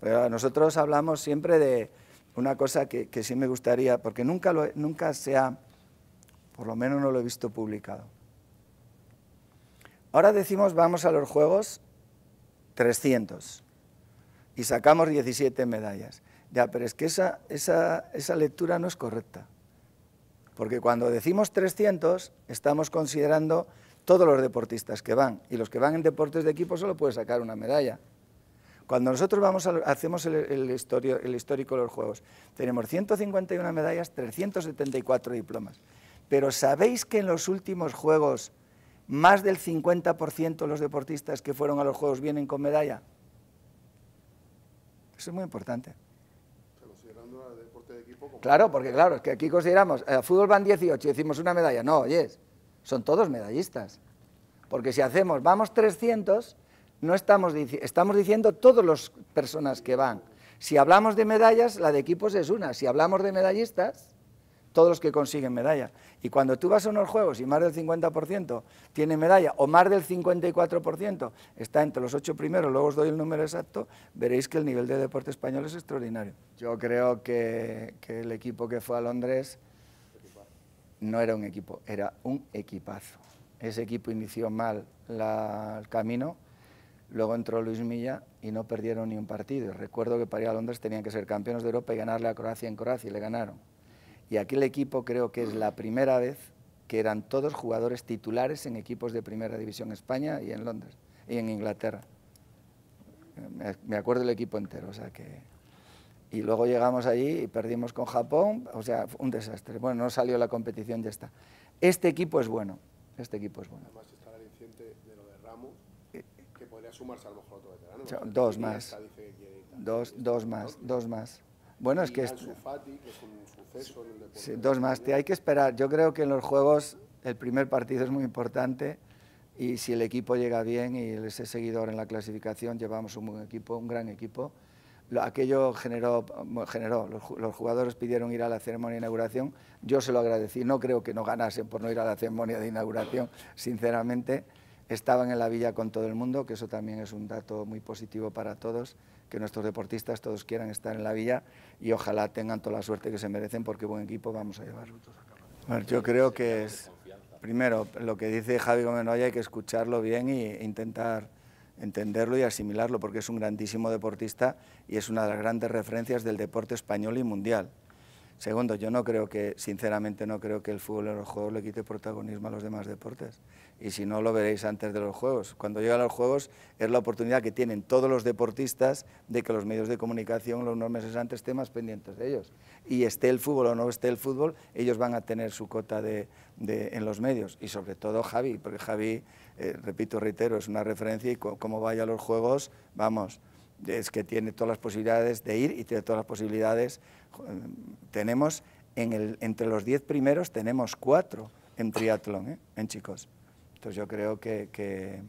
Pero nosotros hablamos siempre de una cosa que, sí me gustaría, porque nunca, nunca se ha, por lo menos no lo he visto publicado. Ahora decimos vamos a los Juegos 300 y sacamos 17 medallas. Ya, pero es que esa, lectura no es correcta. Porque cuando decimos 300, estamos considerando todos los deportistas que van. Y los que van en deportes de equipo solo puede sacar una medalla. Cuando nosotros vamos hacemos el, el, histórico de los Juegos, tenemos 151 medallas, 374 diplomas. Pero ¿sabéis que en los últimos Juegos más del 50% de los deportistas que fueron a los Juegos vienen con medalla? Eso es muy importante. deporte de equipo claro, porque claro, es que aquí consideramos, al eh, fútbol van 18 y decimos una medalla. No, oye, son todos medallistas. Porque si hacemos, vamos 300, no estamos, estamos diciendo todas las personas que van. Si hablamos de medallas, la de equipos es una. Si hablamos de medallistas, todos los que consiguen medalla. Y cuando tú vas a unos juegos y más del 50% tiene medalla o más del 54% está entre los ocho primeros, luego os doy el número exacto, veréis que el nivel de deporte español es extraordinario. Yo creo que, el equipo que fue a Londres no era un equipo, era un equipazo. Ese equipo inició mal el camino, luego entró Luis Milla y no perdieron ni un partido. Recuerdo que para ir a Londres tenían que ser campeones de Europa y ganarle a Croacia en Croacia y le ganaron. Y aquel equipo creo que es la primera vez que eran todos jugadores titulares en equipos de Primera División España y en Londres y en Inglaterra. Me acuerdo el equipo entero, o sea que... Y luego llegamos allí y perdimos con Japón, o sea, un desastre. Bueno, no salió la competición, ya está. Este equipo es bueno, este equipo es bueno. Además está el aliciente de lo de Ramos, que podría sumarse a mejor otro veterano. dos más, dos, dos más, dos más. Bueno, es que... Sí, dos más, hay que esperar. Yo creo que en los juegos el primer partido es muy importante y si el equipo llega bien y ese seguidor en la clasificación, llevamos un buen equipo, un gran equipo. Aquello generó, generó los jugadores pidieron ir a la ceremonia de inauguración, yo se lo agradecí, no creo que no ganasen por no ir a la ceremonia de inauguración, sinceramente estaban en la villa con todo el mundo, que eso también es un dato muy positivo para todos, que nuestros deportistas todos quieran estar en la villa y ojalá tengan toda la suerte que se merecen porque buen equipo vamos a llevar. yo creo que es, primero, lo que dice Javi Gómez hay que escucharlo bien e intentar entenderlo y asimilarlo porque es un grandísimo deportista y es una de las grandes referencias del deporte español y mundial. Segundo, yo no creo que, sinceramente, no creo que el fútbol en los juegos le quite protagonismo a los demás deportes. Y si no, lo veréis antes de los juegos. Cuando llegan los juegos es la oportunidad que tienen todos los deportistas de que los medios de comunicación los meses antes estén más pendientes de ellos. Y esté el fútbol o no esté el fútbol, ellos van a tener su cota de, en los medios. Y sobre todo Javi, porque Javi, eh, repito, reitero, es una referencia y cómo vaya a los juegos, vamos es que tiene todas las posibilidades de ir y tiene todas las posibilidades. Tenemos en el, entre los 10 primeros tenemos 4 en triatlón, ¿eh? en chicos. Entonces yo creo que,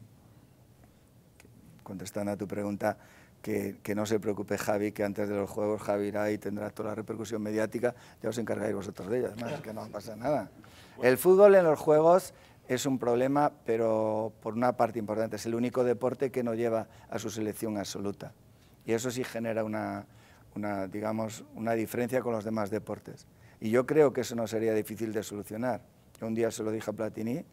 contestando a tu pregunta, que, no se preocupe Javi, que antes de los Juegos Javi irá y tendrá toda la repercusión mediática, ya os encargaréis vosotros de ellas, además que no pasa nada. El fútbol en los Juegos es un problema, pero por una parte importante, es el único deporte que no lleva a su selección absoluta. Y eso sí genera una, digamos, una diferencia con los demás deportes. Y yo creo que eso no sería difícil de solucionar. un día se lo dije a Platini,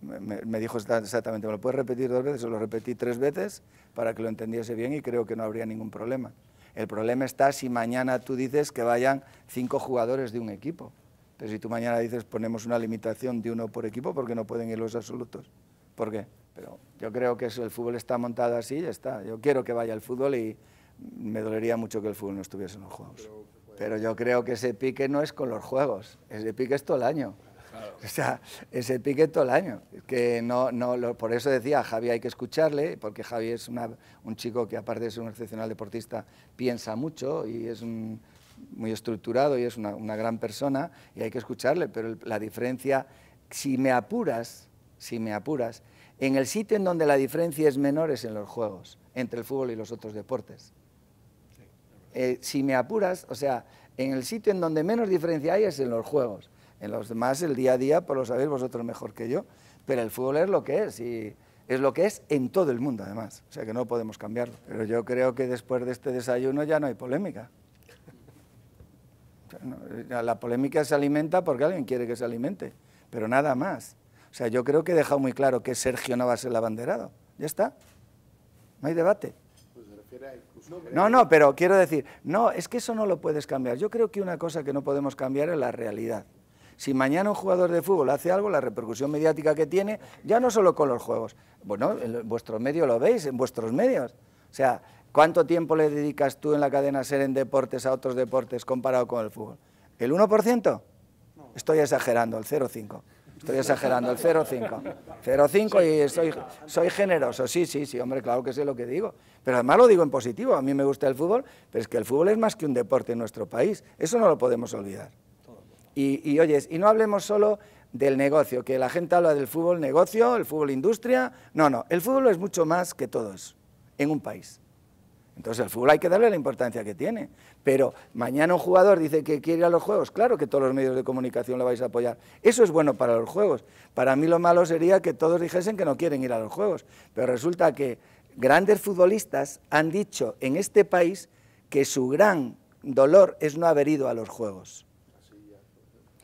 me, me, dijo exactamente, ¿me lo puedes repetir dos veces? Se lo repetí tres veces para que lo entendiese bien y creo que no habría ningún problema. El problema está si mañana tú dices que vayan cinco jugadores de un equipo. Pero si tú mañana dices ponemos una limitación de uno por equipo, porque no pueden ir los absolutos? ¿Por qué? Pero yo creo que el fútbol está montado así y ya está. Yo quiero que vaya el fútbol y me dolería mucho que el fútbol no estuviese en los juegos. Pero yo creo que ese pique no es con los juegos, ese pique es todo el año. O sea, ese pique todo el año. Que no, no, por eso decía, Javi hay que escucharle, porque Javi es un chico que aparte de ser un excepcional deportista, piensa mucho y es un, muy estructurado y es una, gran persona y hay que escucharle, pero la diferencia, si me apuras, si me apuras, en el sitio en donde la diferencia es menor es en los juegos, entre el fútbol y los otros deportes. Eh, si me apuras, o sea, en el sitio en donde menos diferencia hay es en los juegos. En los demás, el día a día, pues lo sabéis vosotros mejor que yo, pero el fútbol es lo que es y es lo que es en todo el mundo, además. O sea, que no podemos cambiarlo. Pero yo creo que después de este desayuno ya no hay polémica. Eh, la polémica se alimenta porque alguien quiere que se alimente, pero nada más. O sea, yo creo que he dejado muy claro que Sergio no va a ser el abanderado. Ya está. No hay debate. Pues no, no, pero quiero decir, no, es que eso no lo puedes cambiar. Yo creo que una cosa que no podemos cambiar es la realidad. Si mañana un jugador de fútbol hace algo, la repercusión mediática que tiene, ya no solo con los juegos, bueno, en vuestro medio lo veis, en vuestros medios. O sea, ¿Cuánto tiempo le dedicas tú en la cadena SER en deportes a otros deportes comparado con el fútbol? ¿El 1%? Estoy exagerando, el 0,5%. Estoy exagerando, el 0,5. 0,5 y soy, soy generoso. Sí, sí, sí, hombre, claro que sé lo que digo. Pero además lo digo en positivo. A mí me gusta el fútbol, pero es que el fútbol es más que un deporte en nuestro país. Eso no lo podemos olvidar. Y, y oyes, y no hablemos solo del negocio, que la gente habla del fútbol negocio, el fútbol industria. No, no, el fútbol es mucho más que todo eso en un país. Entonces el fútbol hay que darle la importancia que tiene. Pero mañana un jugador dice que quiere ir a los Juegos, claro que todos los medios de comunicación lo vais a apoyar. Eso es bueno para los Juegos. Para mí lo malo sería que todos dijesen que no quieren ir a los Juegos. Pero resulta que grandes futbolistas han dicho en este país que su gran dolor es no haber ido a los Juegos.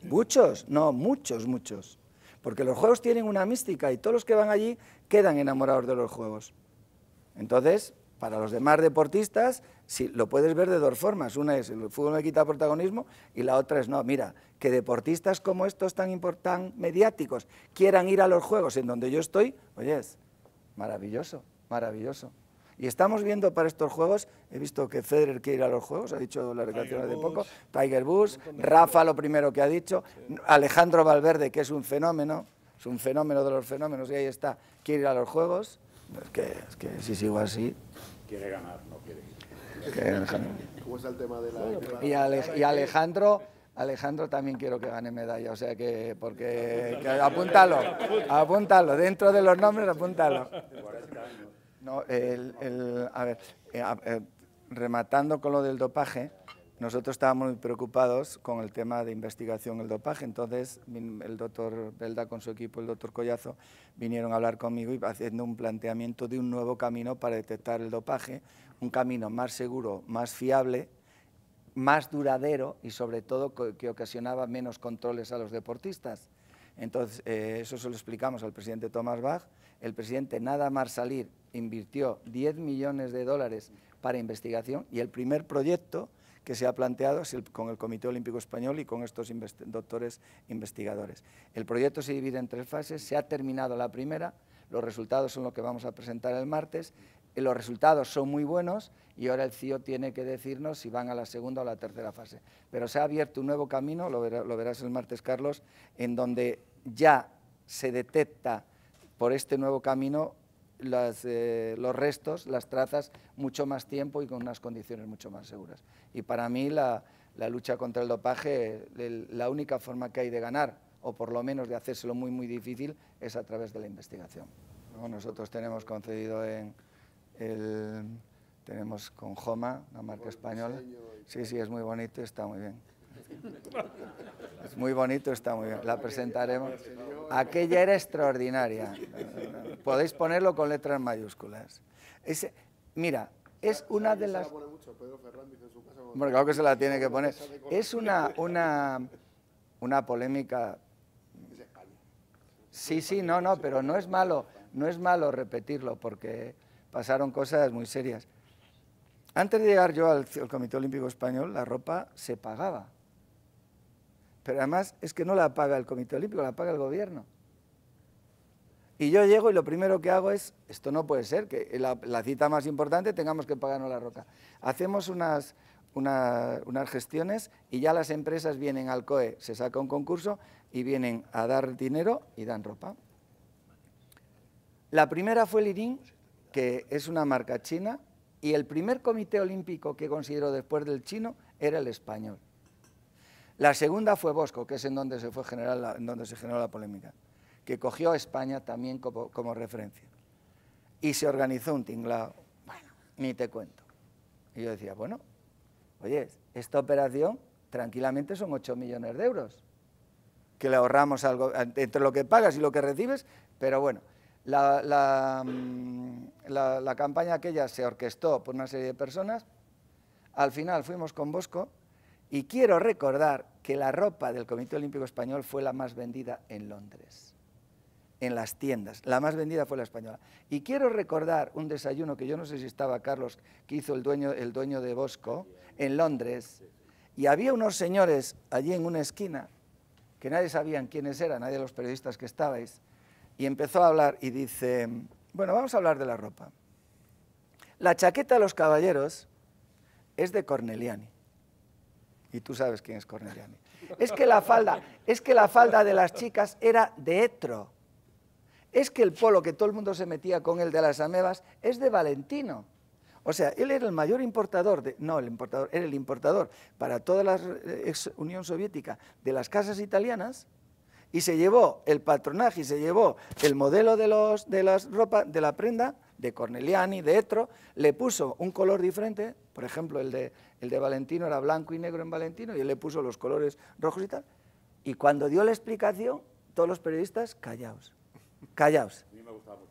Muchos, no, muchos, muchos. Porque los Juegos tienen una mística y todos los que van allí quedan enamorados de los Juegos. Entonces, para los demás deportistas, lo puedes ver de dos formas. Una es el fútbol me quita protagonismo y la otra es no. Mira, que deportistas como estos tan, tan mediáticos quieran ir a los Juegos en donde yo estoy, oye, es maravilloso, maravilloso. Y estamos viendo para estos juegos, he visto que Federer quiere ir a los juegos, ha dicho la declaraciones de poco, Tiger Bush, Rafa lo primero que ha dicho, Alejandro Valverde, que es un fenómeno, es un fenómeno de los fenómenos, y ahí está, quiere ir a los juegos. que, es que si sigo así, Quiere ganar, no quiere ¿Cómo es el tema de la.? Y, Alejandro. Alejandro también quiero que gane medalla, o sea que, porque, apúntalo, apúntalo, dentro de los nombres apúntalo. No, el, a ver, eh, eh, rematando con lo del dopaje, nosotros estábamos muy preocupados con el tema de investigación del dopaje, entonces el doctor Belda con su equipo, el doctor Collazo, vinieron a hablar conmigo y haciendo un planteamiento de un nuevo camino para detectar el dopaje, un camino más seguro, más fiable, más duradero y sobre todo que ocasionaba menos controles a los deportistas. Entonces, eh, eso se lo explicamos al presidente Thomas Bach. El presidente, nada más salir, invirtió 10 millones de dólares para investigación y el primer proyecto que se ha planteado con el Comité Olímpico Español y con estos doctores investigadores. El proyecto se divide en tres fases, se ha terminado la primera, los resultados son los que vamos a presentar el martes, eh, los resultados son muy buenos y ahora el CIO e tiene que decirnos si van a la segunda o la tercera fase. Pero se ha abierto un nuevo camino, lo, lo verás el martes, Carlos, en donde ya se detecta por este nuevo camino eh, los restos, las trazas, mucho más tiempo y con unas condiciones mucho más seguras. Y para mí la, lucha contra el dopaje, la única forma que hay de ganar, o por lo menos de hacérselo muy, muy difícil, es a través de la investigación. Nosotros tenemos concedido en el... Tenemos con Joma, una marca española. Sí, sí, es muy bonito y está muy bien. Es muy bonito, está muy bien. La presentaremos. Aquella era extraordinaria. Podéis ponerlo con letras mayúsculas. mira, es una de las... Bueno, claro que se la tiene que poner. Es una, una, una polémica... Sí, sí, no, no, pero no es malo, no es malo repetirlo porque pasaron cosas muy serias. Antes de llegar yo al Comité Olímpico Español, la ropa se pagaba. Pero además es que no la paga el Comité Olímpico, la paga el gobierno. Y yo llego y lo primero que hago es, esto no puede ser, que la, cita más importante tengamos que pagarnos la roca. Hacemos unas, unas gestiones y ya las empresas vienen al COE, se saca un concurso y vienen a dar dinero y dan ropa. La primera fue Lirin que es una marca china, y el primer comité olímpico que considero después del chino era el español. La segunda fue Bosco, que es en donde se, fue donde se generó la polémica, que cogió a España también como, referencia. Y se organizó un tinglado, bueno, ni te cuento. Y yo decía, bueno, oye, esta operación tranquilamente son 8 millones de euros, que le ahorramos algo entre lo que pagas y lo que recibes, pero bueno, la, la mm, campaña aquella se orquestó por una serie de personas, al final fuimos con Bosco y quiero recordar que la ropa del Comité Olímpico Español fue la más vendida en Londres, en las tiendas. La más vendida fue la española. Y quiero recordar un desayuno que yo no sé si estaba Carlos, que hizo el dueño, el dueño de Bosco en Londres. Y había unos señores allí en una esquina que nadie sabían quiénes eran, nadie de los periodistas que estabais. Y empezó a hablar y dice, bueno, vamos a hablar de la ropa. La chaqueta de los caballeros es de Corneliani. Y tú sabes quién es Corneliani. Es que la falda, es que la falda de las chicas era de etro. Es que el polo que todo el mundo se metía con el de las amebas es de Valentino. O sea, él era el mayor importador, no el importador, era el importador para toda la Unión Soviética de las casas italianas y se llevó el patronaje y se llevó el modelo de, los, de las ropa, de la prenda de Corneliani, de Etro, le puso un color diferente, por ejemplo, el de, el de Valentino era blanco y negro en Valentino, y él le puso los colores rojos y tal. Y cuando dio la explicación, todos los periodistas, callaos, callaos. A mí me gustaba mucho.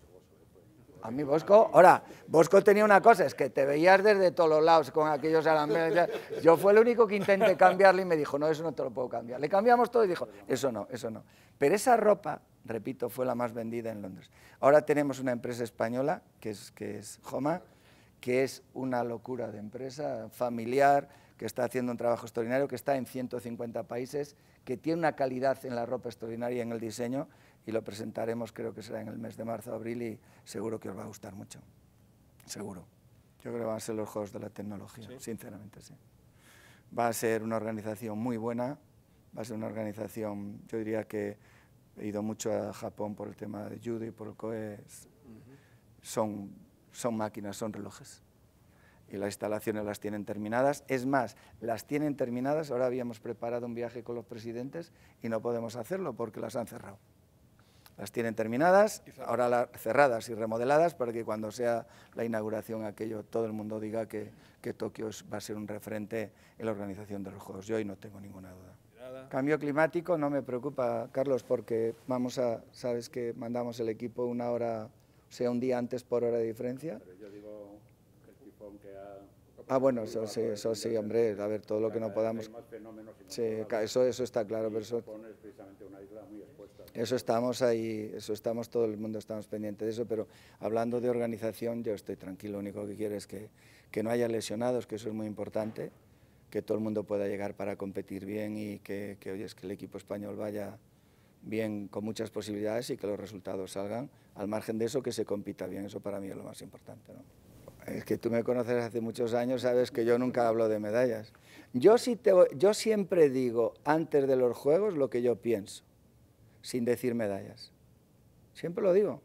A mí Bosco, ahora, Bosco tenía una cosa, es que te veías desde todos los lados con aquellos alambres. Yo fue el único que intenté cambiarle y me dijo, no, eso no te lo puedo cambiar. Le cambiamos todo y dijo, eso no, eso no. Pero esa ropa, repito, fue la más vendida en Londres. Ahora tenemos una empresa española, que es, que es Joma, que es una locura de empresa familiar, que está haciendo un trabajo extraordinario, que está en 150 países, que tiene una calidad en la ropa extraordinaria y en el diseño, y lo presentaremos, creo que será en el mes de marzo, o abril, y seguro que os va a gustar mucho. Seguro. Yo creo que van a ser los Juegos de la Tecnología, sinceramente, sí. Va a ser una organización muy buena, va a ser una organización, yo diría que he ido mucho a Japón por el tema de judo y por el COE, son, son máquinas, son relojes. Y las instalaciones las tienen terminadas. Es más, las tienen terminadas. Ahora habíamos preparado un viaje con los presidentes y no podemos hacerlo porque las han cerrado las tienen terminadas, ahora las cerradas y remodeladas para que cuando sea la inauguración aquello todo el mundo diga que, que Tokio va a ser un referente en la organización de los Juegos. Yo hoy no tengo ninguna duda. Cambio climático no me preocupa, Carlos, porque vamos a, sabes que mandamos el equipo una hora, o sea, un día antes por hora de diferencia. yo digo el que Ah, bueno, eso sí, eso sí, hombre, a ver, todo lo que no podamos... eso, eso está claro, pero eso... precisamente una isla muy eso estamos ahí, eso estamos, todo el mundo estamos pendiente de eso, pero hablando de organización, yo estoy tranquilo, lo único que quiero es que, no haya lesionados, que eso es muy importante, que todo el mundo pueda llegar para competir bien y que, que, es que el equipo español vaya bien con muchas posibilidades y que los resultados salgan, al margen de eso que se compita bien, eso para mí es lo más importante. Es que tú me conoces hace muchos años, sabes que yo nunca hablo de medallas. Yo, sí te, yo siempre digo antes de los juegos lo que yo pienso sin decir medallas. Siempre lo digo.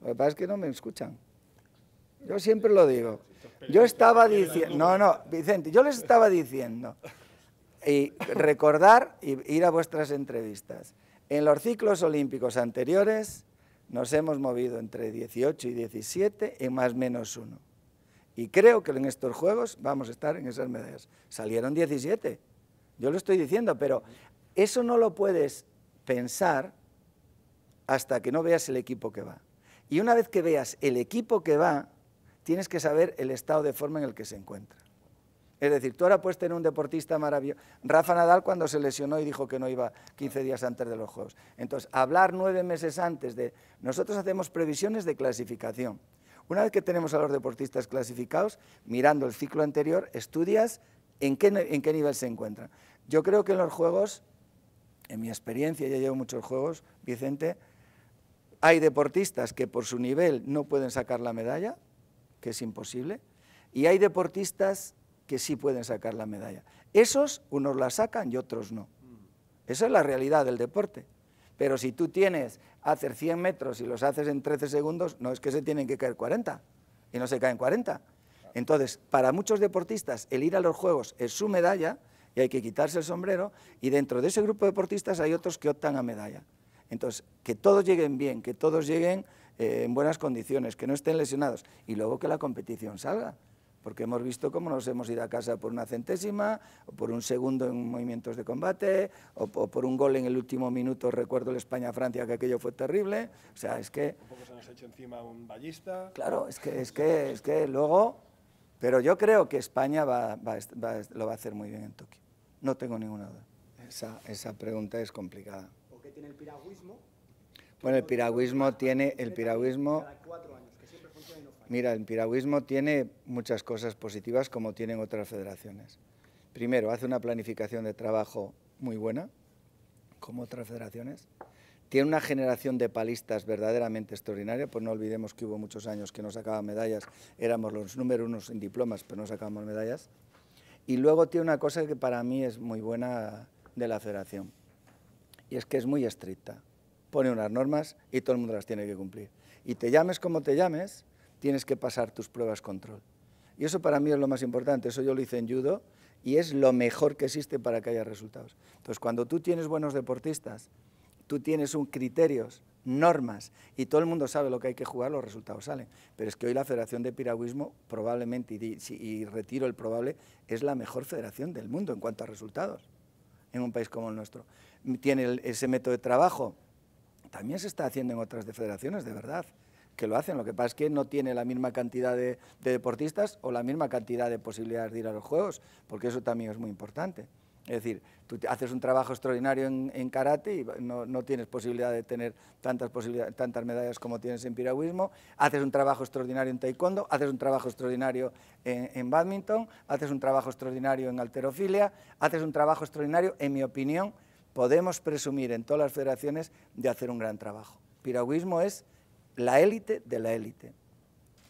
Lo que pasa es que no me escuchan. Yo siempre lo digo. Yo estaba diciendo, no, no, Vicente, yo les estaba diciendo, y recordar y ir a vuestras entrevistas. En los ciclos olímpicos anteriores nos hemos movido entre 18 y 17 en más menos uno. Y creo que en estos Juegos vamos a estar en esas medallas. Salieron 17, yo lo estoy diciendo, pero eso no lo puedes pensar hasta que no veas el equipo que va. Y una vez que veas el equipo que va, tienes que saber el estado de forma en el que se encuentra. Es decir, tú ahora puedes tener un deportista maravilloso. Rafa Nadal cuando se lesionó y dijo que no iba 15 días antes de los Juegos. Entonces, hablar nueve meses antes de... Nosotros hacemos previsiones de clasificación. Una vez que tenemos a los deportistas clasificados, mirando el ciclo anterior, estudias en qué, en qué nivel se encuentran. Yo creo que en los Juegos en mi experiencia, ya llevo muchos juegos, Vicente, hay deportistas que por su nivel no pueden sacar la medalla, que es imposible, y hay deportistas que sí pueden sacar la medalla. Esos unos la sacan y otros no. Esa es la realidad del deporte. Pero si tú tienes, hacer 100 metros y los haces en 13 segundos, no es que se tienen que caer 40, y no se caen 40. Entonces, para muchos deportistas, el ir a los Juegos es su medalla, y hay que quitarse el sombrero, y dentro de ese grupo de deportistas hay otros que optan a medalla. Entonces, que todos lleguen bien, que todos lleguen eh, en buenas condiciones, que no estén lesionados, y luego que la competición salga, porque hemos visto cómo nos hemos ido a casa por una centésima, o por un segundo en movimientos de combate, o, por un gol en el último minuto, recuerdo el España-Francia, que aquello fue terrible, o sea, es que... Un se nos ha hecho encima un ballista... Claro, es que, luego... Pero yo creo que España lo va a hacer muy bien en Tokio. No tengo ninguna duda. Esa, pregunta es complicada. ¿Por qué tiene el piragüismo? Bueno, el piragüismo tiene... El piragüismo... Mira, el piragüismo tiene muchas cosas positivas como tienen otras federaciones. Primero, hace una planificación de trabajo muy buena, como otras federaciones. Tiene una generación de palistas verdaderamente extraordinaria, pues no olvidemos que hubo muchos años que no sacaban medallas, éramos los número uno en diplomas, pero no sacábamos medallas. Y luego tiene una cosa que para mí es muy buena de la federación, y es que es muy estricta. Pone unas normas y todo el mundo las tiene que cumplir. Y te llames como te llames, tienes que pasar tus pruebas control. Y eso para mí es lo más importante, eso yo lo hice en judo y es lo mejor que existe para que haya resultados. Entonces, cuando tú tienes buenos deportistas tú tienes un criterios, normas, y todo el mundo sabe lo que hay que jugar, los resultados salen. Pero es que hoy la Federación de Piragüismo probablemente, y, retiro el probable, es la mejor federación del mundo en cuanto a resultados en un país como el nuestro. Tiene ese método de trabajo, también se está haciendo en otras federaciones, de verdad que lo hacen. Lo que pasa es que no tiene la misma cantidad de, deportistas o la misma cantidad de posibilidades de ir a los Juegos, porque eso también es muy importante. Es decir, tú haces un trabajo extraordinario en, karate y no, tienes posibilidad de tener tantas, tantas medallas como tienes en piragüismo, haces un trabajo extraordinario en taekwondo, haces un trabajo extraordinario en, en badminton, haces un trabajo extraordinario en alterofilia, haces un trabajo extraordinario, en mi opinión, podemos presumir en todas las federaciones de hacer un gran trabajo. Piragüismo es la élite de la élite,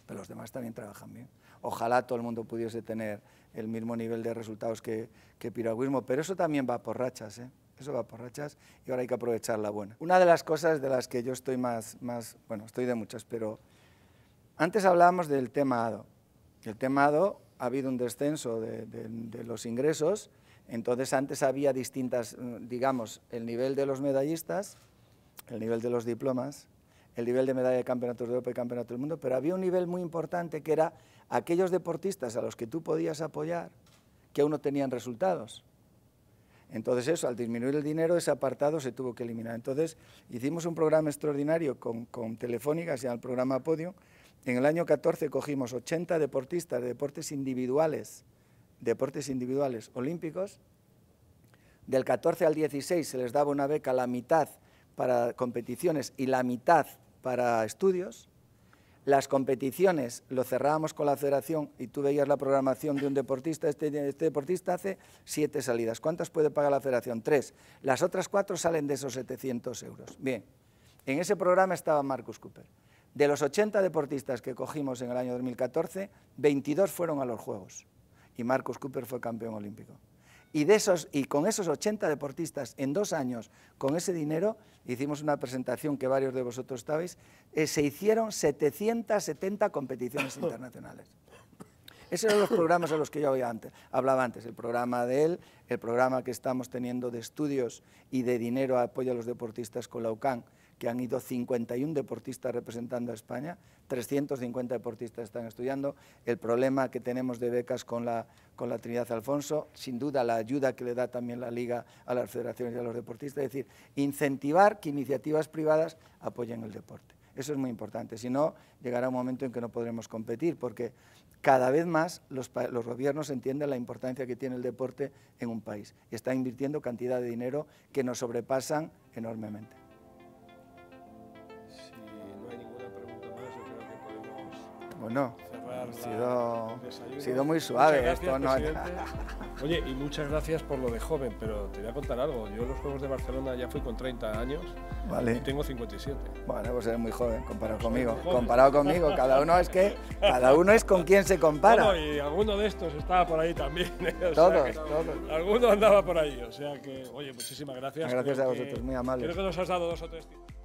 pero los demás también trabajan bien. Ojalá todo el mundo pudiese tener el mismo nivel de resultados que, piragüismo, pero eso también va por rachas, ¿eh? eso va por rachas y ahora hay que aprovechar la buena. Una de las cosas de las que yo estoy más, más bueno, estoy de muchas, pero antes hablábamos del tema ADO. El tema ADO ha habido un descenso de, de los ingresos, entonces antes había distintas, digamos, el nivel de los medallistas, el nivel de los diplomas, el nivel de medalla de campeonatos de Europa y campeonatos del mundo, pero había un nivel muy importante que era aquellos deportistas a los que tú podías apoyar que aún no tenían resultados. Entonces eso, al disminuir el dinero, ese apartado se tuvo que eliminar. Entonces hicimos un programa extraordinario con, con Telefónica, se llama el programa Podium. En el año 14 cogimos 80 deportistas de deportes individuales, deportes individuales olímpicos. Del 14 al 16 se les daba una beca la mitad para competiciones y la mitad para estudios las competiciones lo cerrábamos con la federación y tú veías la programación de un deportista, este, este, deportista hace siete salidas. ¿Cuántas puede pagar la federación? Tres. Las otras cuatro salen de esos 700 euros. Bien, en ese programa estaba Marcus Cooper. De los 80 deportistas que cogimos en el año 2014, 22 fueron a los Juegos y Marcus Cooper fue campeón olímpico. Y, de esos, y con esos 80 deportistas en dos años, con ese dinero, hicimos una presentación que varios de vosotros estabais, eh, se hicieron 770 competiciones internacionales. Esos eran los programas a los que yo antes, hablaba antes, el programa de él, el programa que estamos teniendo de estudios y de dinero a apoyo a los deportistas con la UCAN, que han ido 51 deportistas representando a España, 350 deportistas están estudiando, el problema que tenemos de becas con la, con la Trinidad Alfonso, sin duda la ayuda que le da también la Liga a las federaciones y a los deportistas, es decir, incentivar que iniciativas privadas apoyen el deporte. Eso es muy importante, si no, llegará un momento en que no podremos competir, porque cada vez más los, gobiernos entienden la importancia que tiene el deporte en un país está invirtiendo cantidad de dinero que nos sobrepasan enormemente. Bueno, ha sido, ha sido, muy suave esto, Oye, y muchas gracias por lo de joven, pero te voy a contar algo. Yo en los Juegos de Barcelona ya fui con 30 años vale. y tengo 57. Bueno, pues eres muy joven comparado conmigo. Comparado conmigo, cada uno es que cada uno es con quien se compara. y alguno de estos estaba por ahí también. ¿eh? todos, todos. Alguno andaba por ahí, o sea que, oye, muchísimas gracias. Gracias a vosotros, muy amable. Creo que nos has dado dos o tres